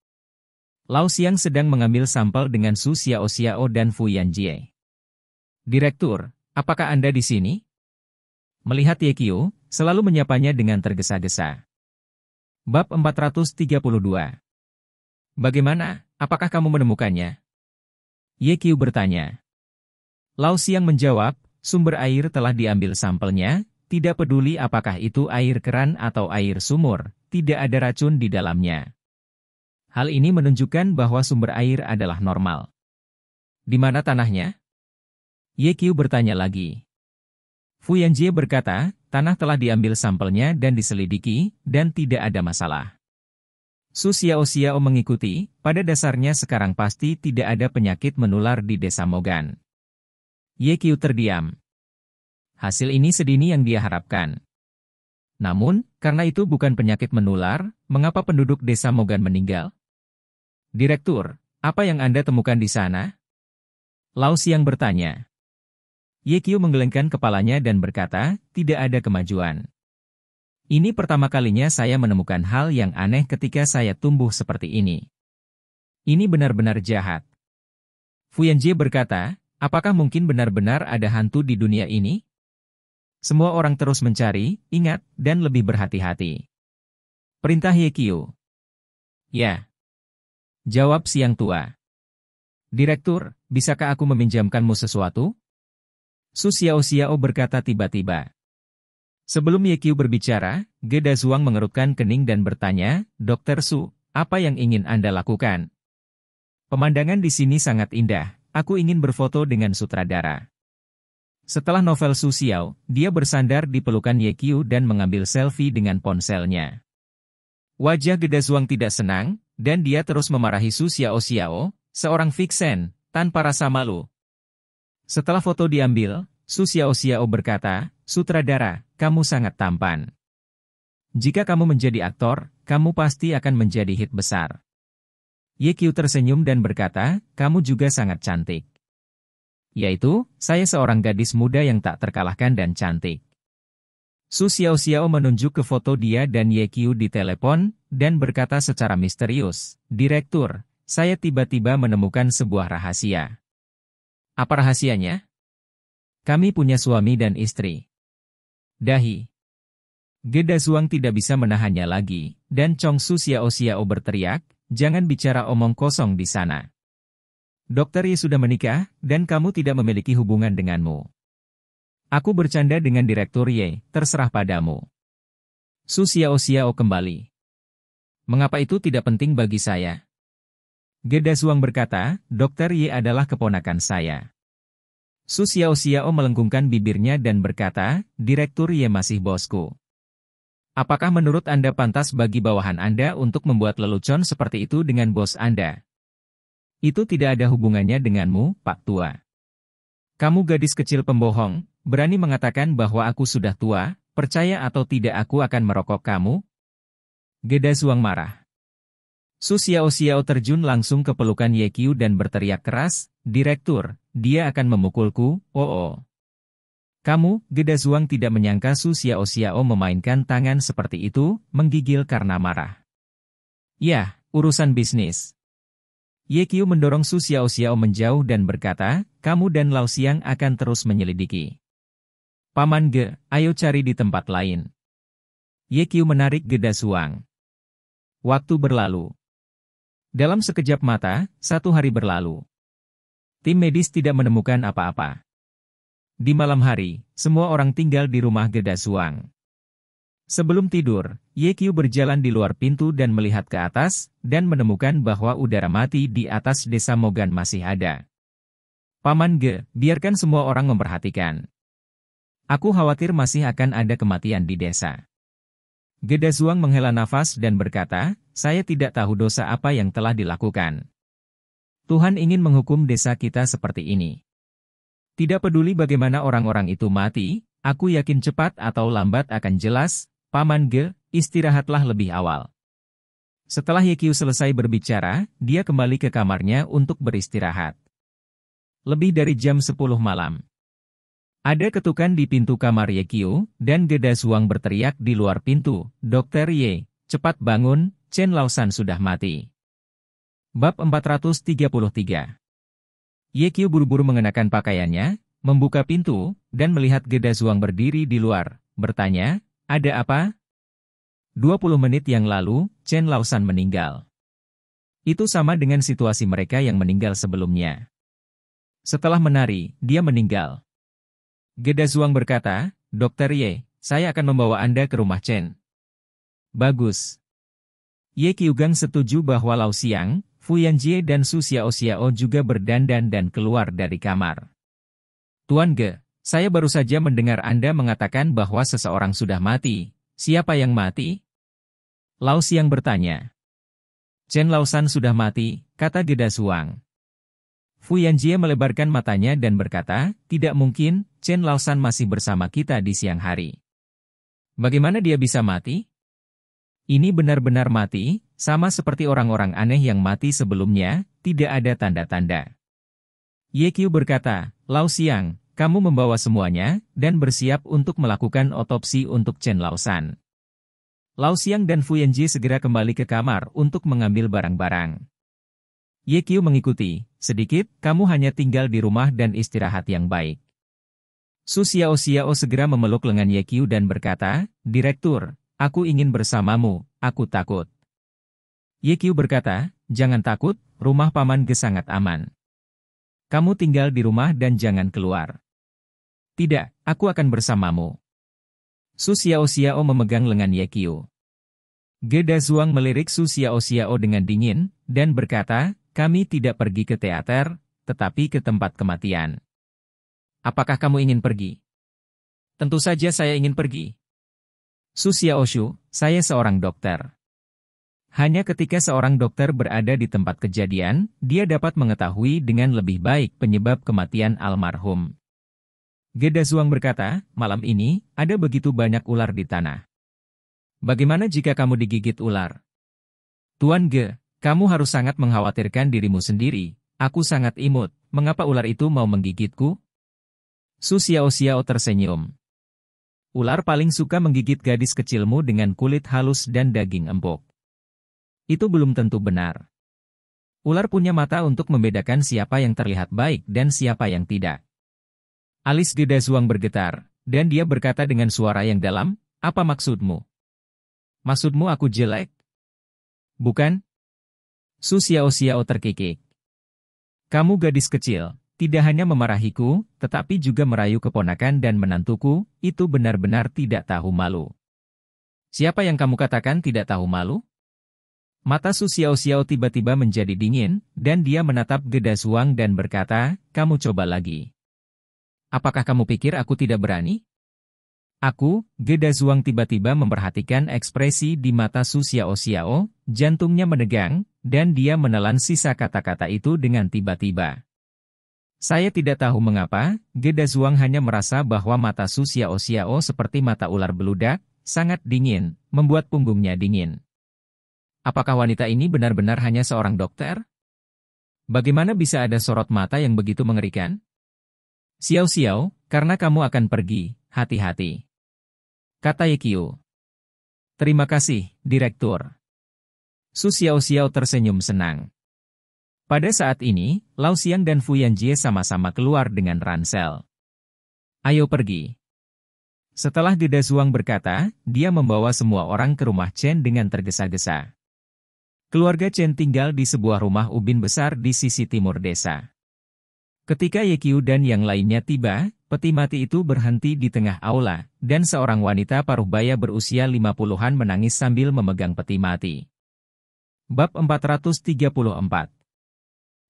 Lao Xiang sedang mengambil sampel dengan Su Xiao Xiao dan Fu Jie. Direktur, apakah Anda di sini? Melihat Qiu, selalu menyapanya dengan tergesa-gesa. Bab 432 Bagaimana, apakah kamu menemukannya? Qiu bertanya. Lao Xiang menjawab, sumber air telah diambil sampelnya, tidak peduli apakah itu air keran atau air sumur, tidak ada racun di dalamnya. Hal ini menunjukkan bahwa sumber air adalah normal. Di mana tanahnya? Ye Qiu bertanya lagi. Fu Yanjie berkata, tanah telah diambil sampelnya dan diselidiki, dan tidak ada masalah. Su Xiao Xiao mengikuti, pada dasarnya sekarang pasti tidak ada penyakit menular di desa Mogan. Ye Qiu terdiam. Hasil ini sedini yang dia harapkan. Namun, karena itu bukan penyakit menular, mengapa penduduk desa Mogan meninggal? Direktur, apa yang Anda temukan di sana? Lao Siang bertanya. Ye Qiu menggelengkan kepalanya dan berkata, tidak ada kemajuan. Ini pertama kalinya saya menemukan hal yang aneh ketika saya tumbuh seperti ini. Ini benar-benar jahat. Fu Yanjie berkata, apakah mungkin benar-benar ada hantu di dunia ini? Semua orang terus mencari, ingat, dan lebih berhati-hati. Perintah Yekio. Ya. Jawab siang tua. Direktur, bisakah aku meminjamkanmu sesuatu? Su Xiao berkata tiba-tiba. Sebelum Yekio berbicara, Geda Zhuang mengerutkan kening dan bertanya, Dokter Su, apa yang ingin Anda lakukan? Pemandangan di sini sangat indah, aku ingin berfoto dengan sutradara. Setelah novel Su Xiao, dia bersandar di pelukan Ye Qiu dan mengambil selfie dengan ponselnya. Wajah Geda Zhuang tidak senang, dan dia terus memarahi Su Xiao, Xiao, seorang fiksen, tanpa rasa malu. Setelah foto diambil, Su Xiao Xiao berkata, Sutradara, kamu sangat tampan. Jika kamu menjadi aktor, kamu pasti akan menjadi hit besar. Ye Qiu tersenyum dan berkata, kamu juga sangat cantik yaitu, saya seorang gadis muda yang tak terkalahkan dan cantik. Su Xiao Xiao menunjuk ke foto dia dan Ye Qiu di telepon, dan berkata secara misterius, Direktur, saya tiba-tiba menemukan sebuah rahasia. Apa rahasianya? Kami punya suami dan istri. Dahi. Geda Suang tidak bisa menahannya lagi, dan Chong Su Xiao Xiao berteriak, jangan bicara omong kosong di sana. Dokter Ye sudah menikah, dan kamu tidak memiliki hubungan denganmu. Aku bercanda dengan Direktur Ye, terserah padamu. Su Xiao Xiao kembali. Mengapa itu tidak penting bagi saya? Geda Suang berkata, Dokter Ye adalah keponakan saya. Su Xiao Xiao melengkungkan bibirnya dan berkata, Direktur Ye masih bosku. Apakah menurut Anda pantas bagi bawahan Anda untuk membuat lelucon seperti itu dengan bos Anda? Itu tidak ada hubungannya denganmu, Pak Tua. Kamu gadis kecil pembohong, berani mengatakan bahwa aku sudah tua, percaya atau tidak aku akan merokok kamu? Geda Zuang marah. Su Xiao Xiao terjun langsung ke pelukan Ye Qiu dan berteriak keras, Direktur, dia akan memukulku, oh oh. Kamu, Geda Zuang tidak menyangka Su Xiao Xiao memainkan tangan seperti itu, menggigil karena marah. Yah, urusan bisnis. Ye Qiu mendorong Su Xiao Xiao menjauh dan berkata, kamu dan Lao Xiang akan terus menyelidiki. Paman Ge, ayo cari di tempat lain. Ye Qiu menarik geda suang. Waktu berlalu. Dalam sekejap mata, satu hari berlalu. Tim medis tidak menemukan apa-apa. Di malam hari, semua orang tinggal di rumah geda suang. Sebelum tidur, Ye YQ berjalan di luar pintu dan melihat ke atas, dan menemukan bahwa udara mati di atas desa Mogan masih ada. Paman Ge, biarkan semua orang memperhatikan. Aku khawatir masih akan ada kematian di desa. Geda Zuang menghela nafas dan berkata, saya tidak tahu dosa apa yang telah dilakukan. Tuhan ingin menghukum desa kita seperti ini. Tidak peduli bagaimana orang-orang itu mati, aku yakin cepat atau lambat akan jelas, Paman Ge, istirahatlah lebih awal. Setelah Yekyu selesai berbicara, dia kembali ke kamarnya untuk beristirahat. Lebih dari jam 10 malam. Ada ketukan di pintu kamar Yekyu, dan Geda Suang berteriak di luar pintu, Dokter Ye, cepat bangun, Chen Laosan sudah mati. Bab 433 Yekyu buru-buru mengenakan pakaiannya, membuka pintu, dan melihat Geda Suang berdiri di luar, bertanya, ada apa? 20 menit yang lalu, Chen Laosan meninggal. Itu sama dengan situasi mereka yang meninggal sebelumnya. Setelah menari, dia meninggal. Geda Zuang berkata, Dokter Ye, saya akan membawa Anda ke rumah Chen. Bagus. Ye Qiugang setuju bahwa Lau Xiang, Fu Yanjie dan Su Xiao juga berdandan dan keluar dari kamar. Tuan Ge, saya baru saja mendengar Anda mengatakan bahwa seseorang sudah mati. Siapa yang mati? Lao Xiang bertanya. Chen Laosan sudah mati, kata Geda Suang. Fu Yanjie melebarkan matanya dan berkata, tidak mungkin, Chen Laosan masih bersama kita di siang hari. Bagaimana dia bisa mati? Ini benar-benar mati, sama seperti orang-orang aneh yang mati sebelumnya, tidak ada tanda-tanda. Ye Qiu berkata, Lao Xiang, kamu membawa semuanya, dan bersiap untuk melakukan otopsi untuk Chen Laosan. Lao Xiang dan Fu Yanji segera kembali ke kamar untuk mengambil barang-barang. Ye Qiu mengikuti, sedikit, kamu hanya tinggal di rumah dan istirahat yang baik. Su Xiao Xiao segera memeluk lengan Ye Qiu dan berkata, Direktur, aku ingin bersamamu, aku takut. Ye Qiu berkata, jangan takut, rumah paman Ge sangat aman. Kamu tinggal di rumah dan jangan keluar. Tidak, aku akan bersamamu. Su Xiao Xiao memegang lengan Ye Qiu. Geda Zhuang melirik Su Xiao Xiao dengan dingin, dan berkata, kami tidak pergi ke teater, tetapi ke tempat kematian. Apakah kamu ingin pergi? Tentu saja saya ingin pergi. Su Xiao saya seorang dokter. Hanya ketika seorang dokter berada di tempat kejadian, dia dapat mengetahui dengan lebih baik penyebab kematian almarhum. Geda Zuang berkata, malam ini, ada begitu banyak ular di tanah. Bagaimana jika kamu digigit ular? Tuan Ge, kamu harus sangat mengkhawatirkan dirimu sendiri. Aku sangat imut, mengapa ular itu mau menggigitku? Su Xiao Xiao tersenyum. Ular paling suka menggigit gadis kecilmu dengan kulit halus dan daging empuk. Itu belum tentu benar. Ular punya mata untuk membedakan siapa yang terlihat baik dan siapa yang tidak. Alis di Zuang bergetar, dan dia berkata dengan suara yang dalam, apa maksudmu? Maksudmu aku jelek? Bukan? Su Xiao Xiao terkikik. Kamu gadis kecil, tidak hanya memarahiku, tetapi juga merayu keponakan dan menantuku, itu benar-benar tidak tahu malu. Siapa yang kamu katakan tidak tahu malu? Mata Su Xiao Xiao tiba-tiba menjadi dingin, dan dia menatap Geda dan berkata, kamu coba lagi. Apakah kamu pikir aku tidak berani? Aku, Geda Zuang tiba-tiba memperhatikan ekspresi di mata Su Xiao Xiao, jantungnya menegang, dan dia menelan sisa kata-kata itu dengan tiba-tiba. Saya tidak tahu mengapa, Geda Zuang hanya merasa bahwa mata Su Xiao Xiao seperti mata ular beludak, sangat dingin, membuat punggungnya dingin. Apakah wanita ini benar-benar hanya seorang dokter? Bagaimana bisa ada sorot mata yang begitu mengerikan? Xiao-xiao, karena kamu akan pergi, hati-hati. Kata Yekio. Terima kasih, Direktur. Su Xiao-xiao tersenyum senang. Pada saat ini, Lao Xiang dan Fu Yanjie sama-sama keluar dengan ransel. Ayo pergi. Setelah Deda Zhuang berkata, dia membawa semua orang ke rumah Chen dengan tergesa-gesa. Keluarga Chen tinggal di sebuah rumah ubin besar di sisi timur desa. Ketika Yekyu dan yang lainnya tiba, peti mati itu berhenti di tengah aula, dan seorang wanita paruh baya berusia 50-an menangis sambil memegang peti mati. Bab 434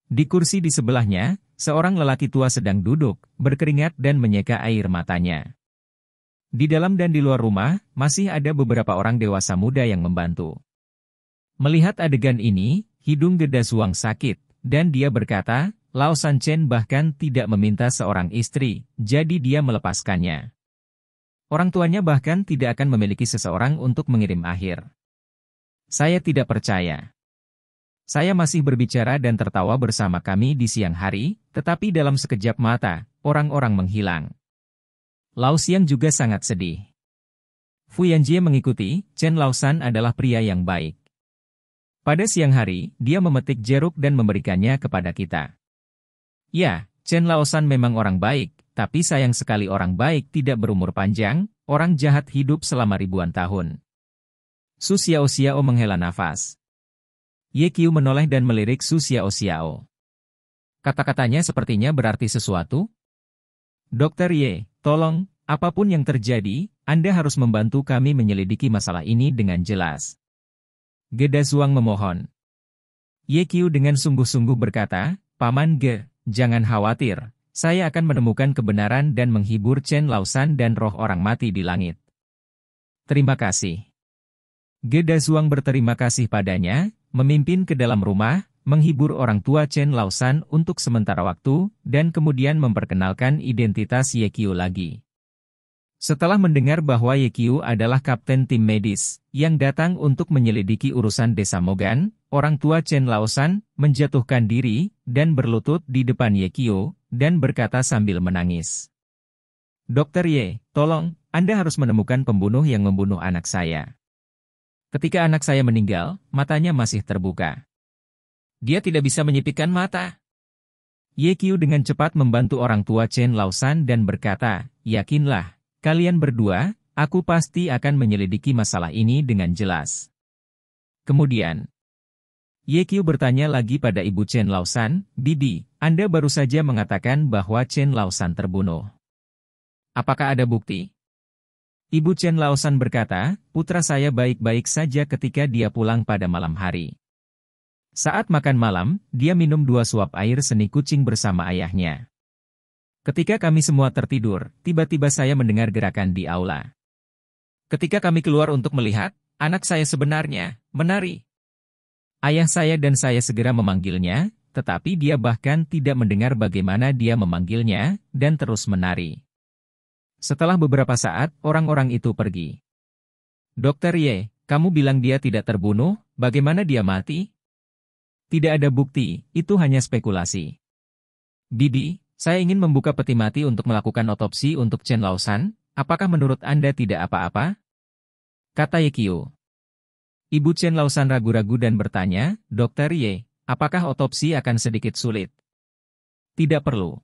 Di kursi di sebelahnya, seorang lelaki tua sedang duduk, berkeringat dan menyeka air matanya. Di dalam dan di luar rumah, masih ada beberapa orang dewasa muda yang membantu. Melihat adegan ini, hidung Geda Suang sakit, dan dia berkata, Lao San Chen bahkan tidak meminta seorang istri, jadi dia melepaskannya. Orang tuanya bahkan tidak akan memiliki seseorang untuk mengirim akhir. Saya tidak percaya. Saya masih berbicara dan tertawa bersama kami di siang hari, tetapi dalam sekejap mata, orang-orang menghilang. Lao Xiang juga sangat sedih. Fu Yanjie mengikuti, Chen Lao San adalah pria yang baik. Pada siang hari, dia memetik jeruk dan memberikannya kepada kita. Ya, Chen Laosan memang orang baik, tapi sayang sekali orang baik tidak berumur panjang, orang jahat hidup selama ribuan tahun. Su Xiao Xiao menghela nafas. Ye Qiu menoleh dan melirik Su Xiao Xiao. Kata-katanya sepertinya berarti sesuatu. Dokter Ye, tolong, apapun yang terjadi, Anda harus membantu kami menyelidiki masalah ini dengan jelas. Geda Zhuang memohon. Ye Qiu dengan sungguh-sungguh berkata, Paman Ge, Jangan khawatir, saya akan menemukan kebenaran dan menghibur Chen Laosan dan roh orang mati di langit. Terima kasih. Geda Zhuang berterima kasih padanya, memimpin ke dalam rumah, menghibur orang tua Chen Laosan untuk sementara waktu, dan kemudian memperkenalkan identitas Ye Qiu lagi. Setelah mendengar bahwa Yekyu adalah kapten tim medis yang datang untuk menyelidiki urusan desa Mogan, orang tua Chen Laosan menjatuhkan diri dan berlutut di depan Yekyu dan berkata sambil menangis. Dokter Ye, tolong, Anda harus menemukan pembunuh yang membunuh anak saya. Ketika anak saya meninggal, matanya masih terbuka. Dia tidak bisa menyipitkan mata. Yekyu dengan cepat membantu orang tua Chen Laosan dan berkata, yakinlah, Kalian berdua, aku pasti akan menyelidiki masalah ini dengan jelas. Kemudian, Ye Qiu bertanya lagi pada ibu Chen Laosan, Bibi, Anda baru saja mengatakan bahwa Chen Laosan terbunuh. Apakah ada bukti? Ibu Chen Laosan berkata, putra saya baik-baik saja ketika dia pulang pada malam hari. Saat makan malam, dia minum dua suap air seni kucing bersama ayahnya. Ketika kami semua tertidur, tiba-tiba saya mendengar gerakan di aula. Ketika kami keluar untuk melihat, anak saya sebenarnya menari. Ayah saya dan saya segera memanggilnya, tetapi dia bahkan tidak mendengar bagaimana dia memanggilnya dan terus menari. Setelah beberapa saat, orang-orang itu pergi. Dokter Ye, kamu bilang dia tidak terbunuh, bagaimana dia mati? Tidak ada bukti, itu hanya spekulasi. Bibi, saya ingin membuka peti mati untuk melakukan otopsi untuk Chen Laosan. apakah menurut Anda tidak apa-apa? Kata Yekio. Ibu Chen Laosan ragu-ragu dan bertanya, Dokter Ye, apakah otopsi akan sedikit sulit? Tidak perlu.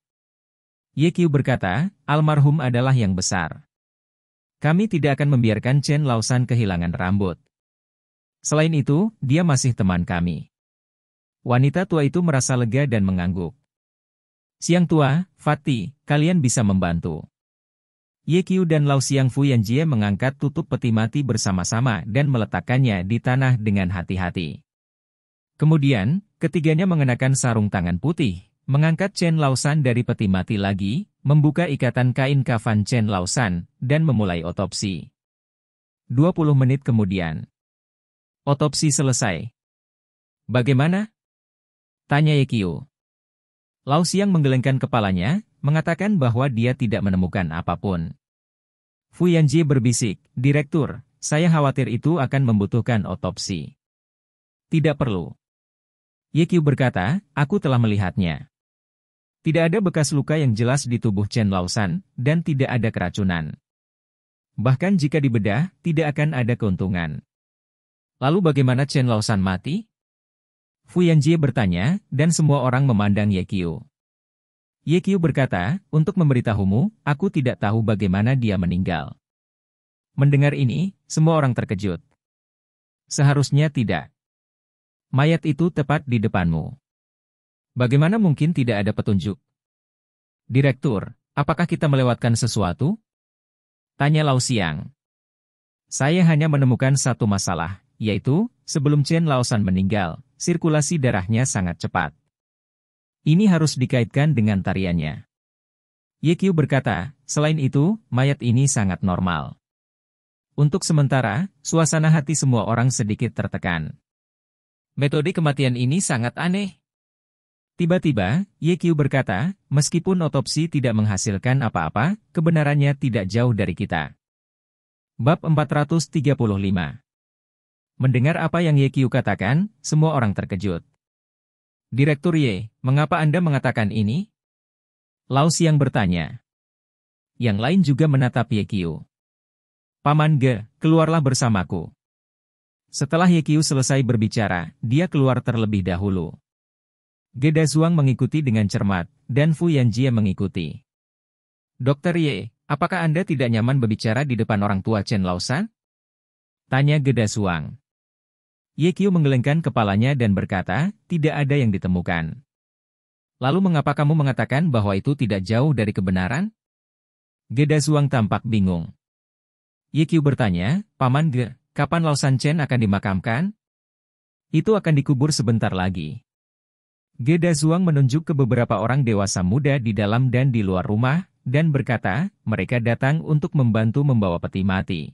Yekio berkata, almarhum adalah yang besar. Kami tidak akan membiarkan Chen Laosan kehilangan rambut. Selain itu, dia masih teman kami. Wanita tua itu merasa lega dan mengangguk. Siang Tua, Fati, kalian bisa membantu. Ye Qiu dan Lao Siang Fu Yan Jie mengangkat tutup peti mati bersama-sama dan meletakkannya di tanah dengan hati-hati. Kemudian, ketiganya mengenakan sarung tangan putih, mengangkat Chen Lausan dari peti mati lagi, membuka ikatan kain kafan Chen Lausan, dan memulai otopsi. 20 menit kemudian. Otopsi selesai. Bagaimana? Tanya Ye Qiu. Lau Siang menggelengkan kepalanya, mengatakan bahwa dia tidak menemukan apapun. Fu Yanji berbisik, Direktur, saya khawatir itu akan membutuhkan otopsi. Tidak perlu. Ye Qiu berkata, aku telah melihatnya. Tidak ada bekas luka yang jelas di tubuh Chen Laosan, dan tidak ada keracunan. Bahkan jika dibedah, tidak akan ada keuntungan. Lalu bagaimana Chen Laosan mati? Fu Yanjie bertanya, dan semua orang memandang Ye Ye Yekio berkata, untuk memberitahumu, aku tidak tahu bagaimana dia meninggal. Mendengar ini, semua orang terkejut. Seharusnya tidak. Mayat itu tepat di depanmu. Bagaimana mungkin tidak ada petunjuk? Direktur, apakah kita melewatkan sesuatu? Tanya Lau Siang. Saya hanya menemukan satu masalah, yaitu, sebelum Chen San meninggal, sirkulasi darahnya sangat cepat. Ini harus dikaitkan dengan tariannya. YQ berkata, selain itu, mayat ini sangat normal. Untuk sementara, suasana hati semua orang sedikit tertekan. Metode kematian ini sangat aneh. Tiba-tiba, YQ berkata, meskipun otopsi tidak menghasilkan apa-apa, kebenarannya tidak jauh dari kita. Bab 435 Mendengar apa yang Ye Qiu katakan, semua orang terkejut. Direktur Ye, mengapa Anda mengatakan ini? Lao Siang bertanya. Yang lain juga menatap Ye Qiu. Paman Ge, keluarlah bersamaku. Setelah Ye Qiu selesai berbicara, dia keluar terlebih dahulu. Geda Zuang mengikuti dengan cermat, dan Fu Yanjie mengikuti. Dokter Ye, apakah Anda tidak nyaman berbicara di depan orang tua Chen Lao San? Tanya Geda Suang. Ye menggelengkan kepalanya dan berkata, tidak ada yang ditemukan. Lalu mengapa kamu mengatakan bahwa itu tidak jauh dari kebenaran? Geda Zuang tampak bingung. Ye bertanya, Paman Ge, kapan Lao San Chen akan dimakamkan? Itu akan dikubur sebentar lagi. Geda Zuang menunjuk ke beberapa orang dewasa muda di dalam dan di luar rumah, dan berkata, mereka datang untuk membantu membawa peti mati.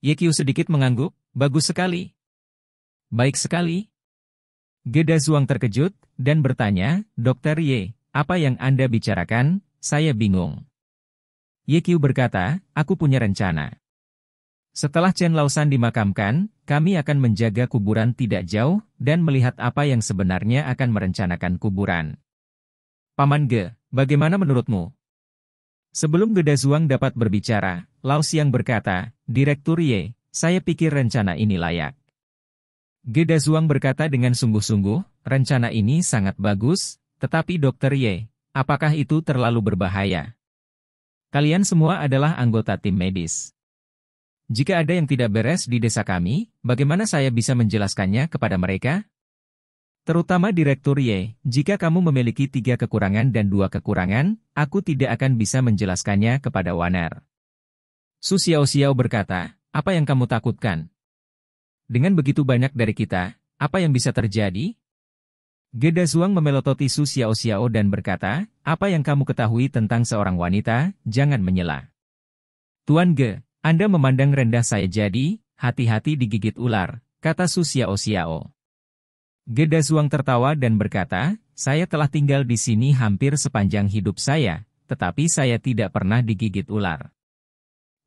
Ye sedikit mengangguk, bagus sekali, Baik sekali. Geda Zuang terkejut dan bertanya, Dokter Ye, apa yang Anda bicarakan? Saya bingung. Ye Qiu berkata, aku punya rencana. Setelah Chen Lausan dimakamkan, kami akan menjaga kuburan tidak jauh dan melihat apa yang sebenarnya akan merencanakan kuburan. Paman Ge, bagaimana menurutmu? Sebelum Geda Zuang dapat berbicara, Lao Xiang berkata, Direktur Ye, saya pikir rencana ini layak. Geda Zuang berkata dengan sungguh-sungguh, rencana ini sangat bagus, tetapi Dokter Ye, apakah itu terlalu berbahaya? Kalian semua adalah anggota tim medis. Jika ada yang tidak beres di desa kami, bagaimana saya bisa menjelaskannya kepada mereka? Terutama Direktur Ye, jika kamu memiliki tiga kekurangan dan dua kekurangan, aku tidak akan bisa menjelaskannya kepada Wanar. Su Xiao Xiao berkata, apa yang kamu takutkan? Dengan begitu banyak dari kita, apa yang bisa terjadi? Geda Zuang memelototi Su Xiao Xiao dan berkata, apa yang kamu ketahui tentang seorang wanita, jangan menyela. Tuan Ge, Anda memandang rendah saya jadi, hati-hati digigit ular, kata Su Xiao Xiao. Geda Zuang tertawa dan berkata, saya telah tinggal di sini hampir sepanjang hidup saya, tetapi saya tidak pernah digigit ular.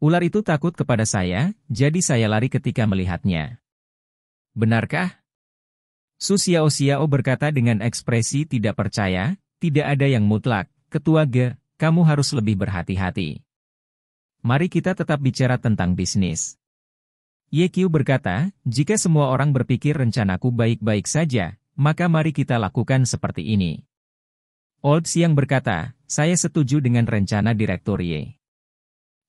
Ular itu takut kepada saya, jadi saya lari ketika melihatnya. Benarkah? Su Xiao berkata dengan ekspresi tidak percaya, tidak ada yang mutlak, ketua G, kamu harus lebih berhati-hati. Mari kita tetap bicara tentang bisnis. Ye Qiu berkata, jika semua orang berpikir rencanaku baik-baik saja, maka mari kita lakukan seperti ini. Old Siang berkata, saya setuju dengan rencana Direktur Ye.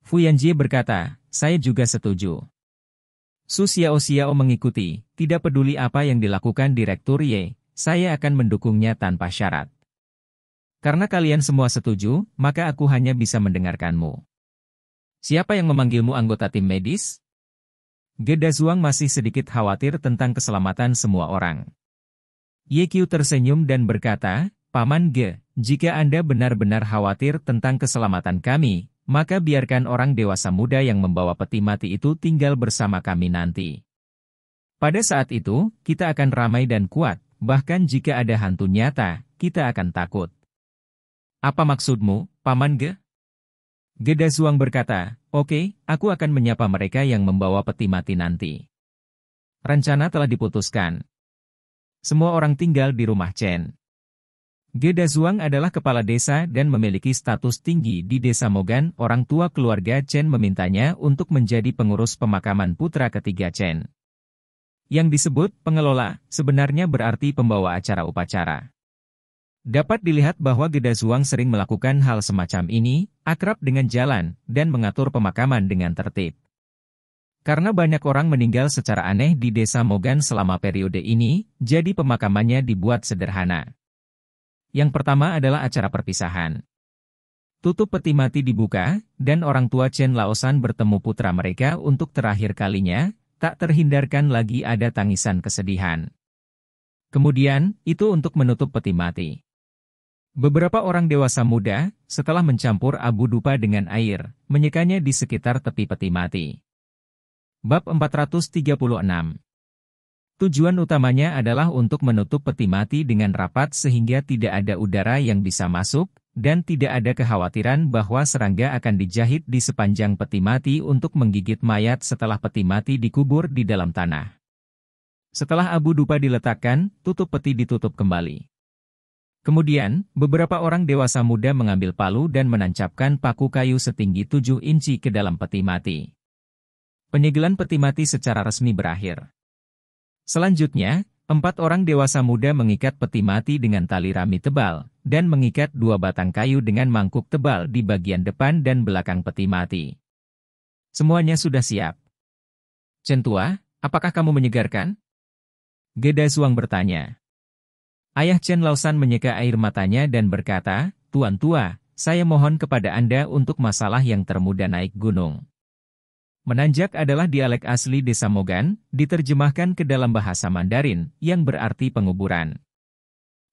Fu Yanjie berkata, saya juga setuju. Su Xiao Xiao mengikuti, tidak peduli apa yang dilakukan Direktur Ye, saya akan mendukungnya tanpa syarat. Karena kalian semua setuju, maka aku hanya bisa mendengarkanmu. Siapa yang memanggilmu anggota tim medis? Geda Zhuang masih sedikit khawatir tentang keselamatan semua orang. Ye Qiu tersenyum dan berkata, Paman Ge, jika Anda benar-benar khawatir tentang keselamatan kami, maka biarkan orang dewasa muda yang membawa peti mati itu tinggal bersama kami nanti. Pada saat itu, kita akan ramai dan kuat, bahkan jika ada hantu nyata, kita akan takut. Apa maksudmu, Paman Ge? Geda Zuang berkata, Oke, okay, aku akan menyapa mereka yang membawa peti mati nanti. Rencana telah diputuskan. Semua orang tinggal di rumah Chen. Geda Zuang adalah kepala desa dan memiliki status tinggi di desa Mogan. Orang tua keluarga Chen memintanya untuk menjadi pengurus pemakaman putra ketiga Chen. Yang disebut pengelola sebenarnya berarti pembawa acara upacara. Dapat dilihat bahwa Geda Zuang sering melakukan hal semacam ini, akrab dengan jalan, dan mengatur pemakaman dengan tertib. Karena banyak orang meninggal secara aneh di desa Mogan selama periode ini, jadi pemakamannya dibuat sederhana. Yang pertama adalah acara perpisahan. Tutup peti mati dibuka, dan orang tua Chen Laosan bertemu putra mereka untuk terakhir kalinya, tak terhindarkan lagi ada tangisan kesedihan. Kemudian, itu untuk menutup peti mati. Beberapa orang dewasa muda, setelah mencampur abu dupa dengan air, menyekanya di sekitar tepi peti mati. Bab 436 Tujuan utamanya adalah untuk menutup peti mati dengan rapat sehingga tidak ada udara yang bisa masuk, dan tidak ada kekhawatiran bahwa serangga akan dijahit di sepanjang peti mati untuk menggigit mayat setelah peti mati dikubur di dalam tanah. Setelah abu dupa diletakkan, tutup peti ditutup kembali. Kemudian, beberapa orang dewasa muda mengambil palu dan menancapkan paku kayu setinggi 7 inci ke dalam peti mati. Penyegelan peti mati secara resmi berakhir. Selanjutnya, empat orang dewasa muda mengikat peti mati dengan tali rami tebal, dan mengikat dua batang kayu dengan mangkuk tebal di bagian depan dan belakang peti mati. Semuanya sudah siap. Centua, apakah kamu menyegarkan? Geda Suang bertanya. Ayah Chen Lausan menyeka air matanya dan berkata, Tuan tua, saya mohon kepada Anda untuk masalah yang termuda naik gunung. Menanjak adalah dialek asli desa Mogan, diterjemahkan ke dalam bahasa Mandarin, yang berarti penguburan.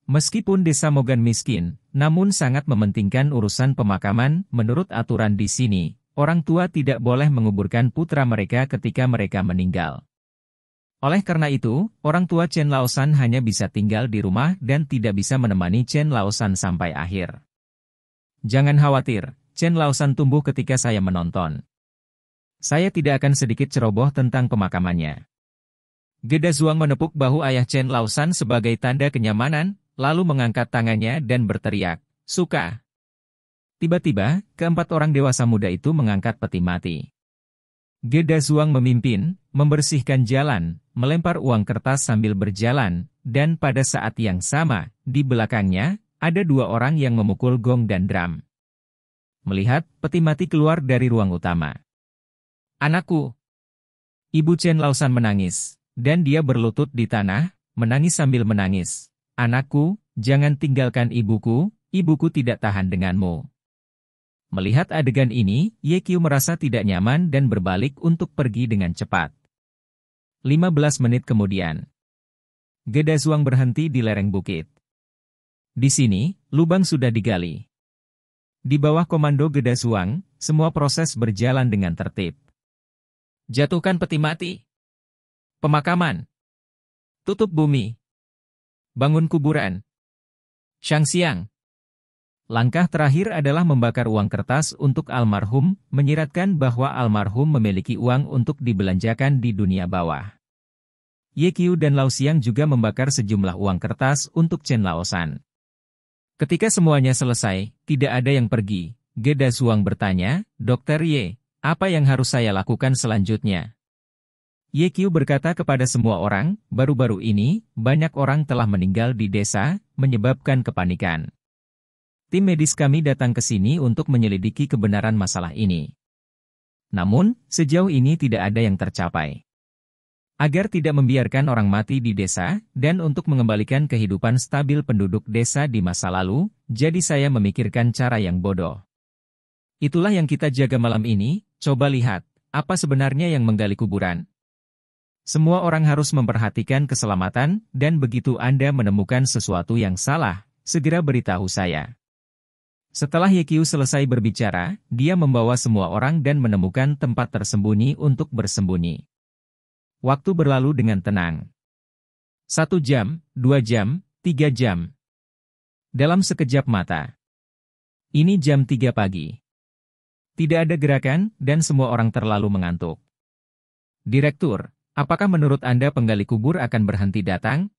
Meskipun desa Mogan miskin, namun sangat mementingkan urusan pemakaman, menurut aturan di sini, orang tua tidak boleh menguburkan putra mereka ketika mereka meninggal. Oleh karena itu, orang tua Chen Laosan hanya bisa tinggal di rumah dan tidak bisa menemani Chen Laosan sampai akhir. Jangan khawatir, Chen Laosan tumbuh ketika saya menonton. Saya tidak akan sedikit ceroboh tentang pemakamannya. Geda Zuang menepuk bahu ayah Chen Lausan sebagai tanda kenyamanan, lalu mengangkat tangannya dan berteriak, Suka! Tiba-tiba, keempat orang dewasa muda itu mengangkat peti mati. Geda Zuang memimpin, membersihkan jalan, melempar uang kertas sambil berjalan, dan pada saat yang sama, di belakangnya, ada dua orang yang memukul gong dan drum. Melihat, peti mati keluar dari ruang utama. Anakku. Ibu Chen Lausan menangis, dan dia berlutut di tanah, menangis sambil menangis. Anakku, jangan tinggalkan ibuku, ibuku tidak tahan denganmu. Melihat adegan ini, Ye Qiu merasa tidak nyaman dan berbalik untuk pergi dengan cepat. 15 menit kemudian, Geda Zuang berhenti di lereng bukit. Di sini, lubang sudah digali. Di bawah komando Geda Zuang, semua proses berjalan dengan tertib. Jatuhkan peti mati. Pemakaman. Tutup bumi. Bangun kuburan. Shang Siang. Langkah terakhir adalah membakar uang kertas untuk almarhum, menyiratkan bahwa almarhum memiliki uang untuk dibelanjakan di dunia bawah. Ye Qiu dan Lao Xiang juga membakar sejumlah uang kertas untuk Chen Lao San. Ketika semuanya selesai, tidak ada yang pergi. Geda Suang bertanya, Dokter Ye, apa yang harus saya lakukan selanjutnya? YQ berkata kepada semua orang, baru-baru ini, banyak orang telah meninggal di desa, menyebabkan kepanikan. Tim medis kami datang ke sini untuk menyelidiki kebenaran masalah ini. Namun, sejauh ini tidak ada yang tercapai. Agar tidak membiarkan orang mati di desa, dan untuk mengembalikan kehidupan stabil penduduk desa di masa lalu, jadi saya memikirkan cara yang bodoh. Itulah yang kita jaga malam ini, Coba lihat, apa sebenarnya yang menggali kuburan? Semua orang harus memperhatikan keselamatan, dan begitu Anda menemukan sesuatu yang salah, segera beritahu saya. Setelah Yekyu selesai berbicara, dia membawa semua orang dan menemukan tempat tersembunyi untuk bersembunyi. Waktu berlalu dengan tenang. Satu jam, dua jam, tiga jam. Dalam sekejap mata. Ini jam tiga pagi. Tidak ada gerakan, dan semua orang terlalu mengantuk. Direktur, apakah menurut Anda penggali kubur akan berhenti datang?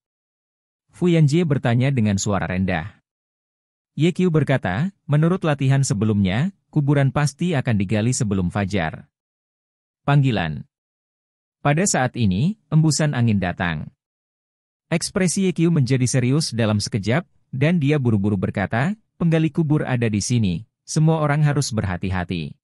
Fu Yanjie bertanya dengan suara rendah. Ye Qiu berkata, menurut latihan sebelumnya, kuburan pasti akan digali sebelum fajar. Panggilan Pada saat ini, embusan angin datang. Ekspresi Ye Qiu menjadi serius dalam sekejap, dan dia buru-buru berkata, penggali kubur ada di sini, semua orang harus berhati-hati.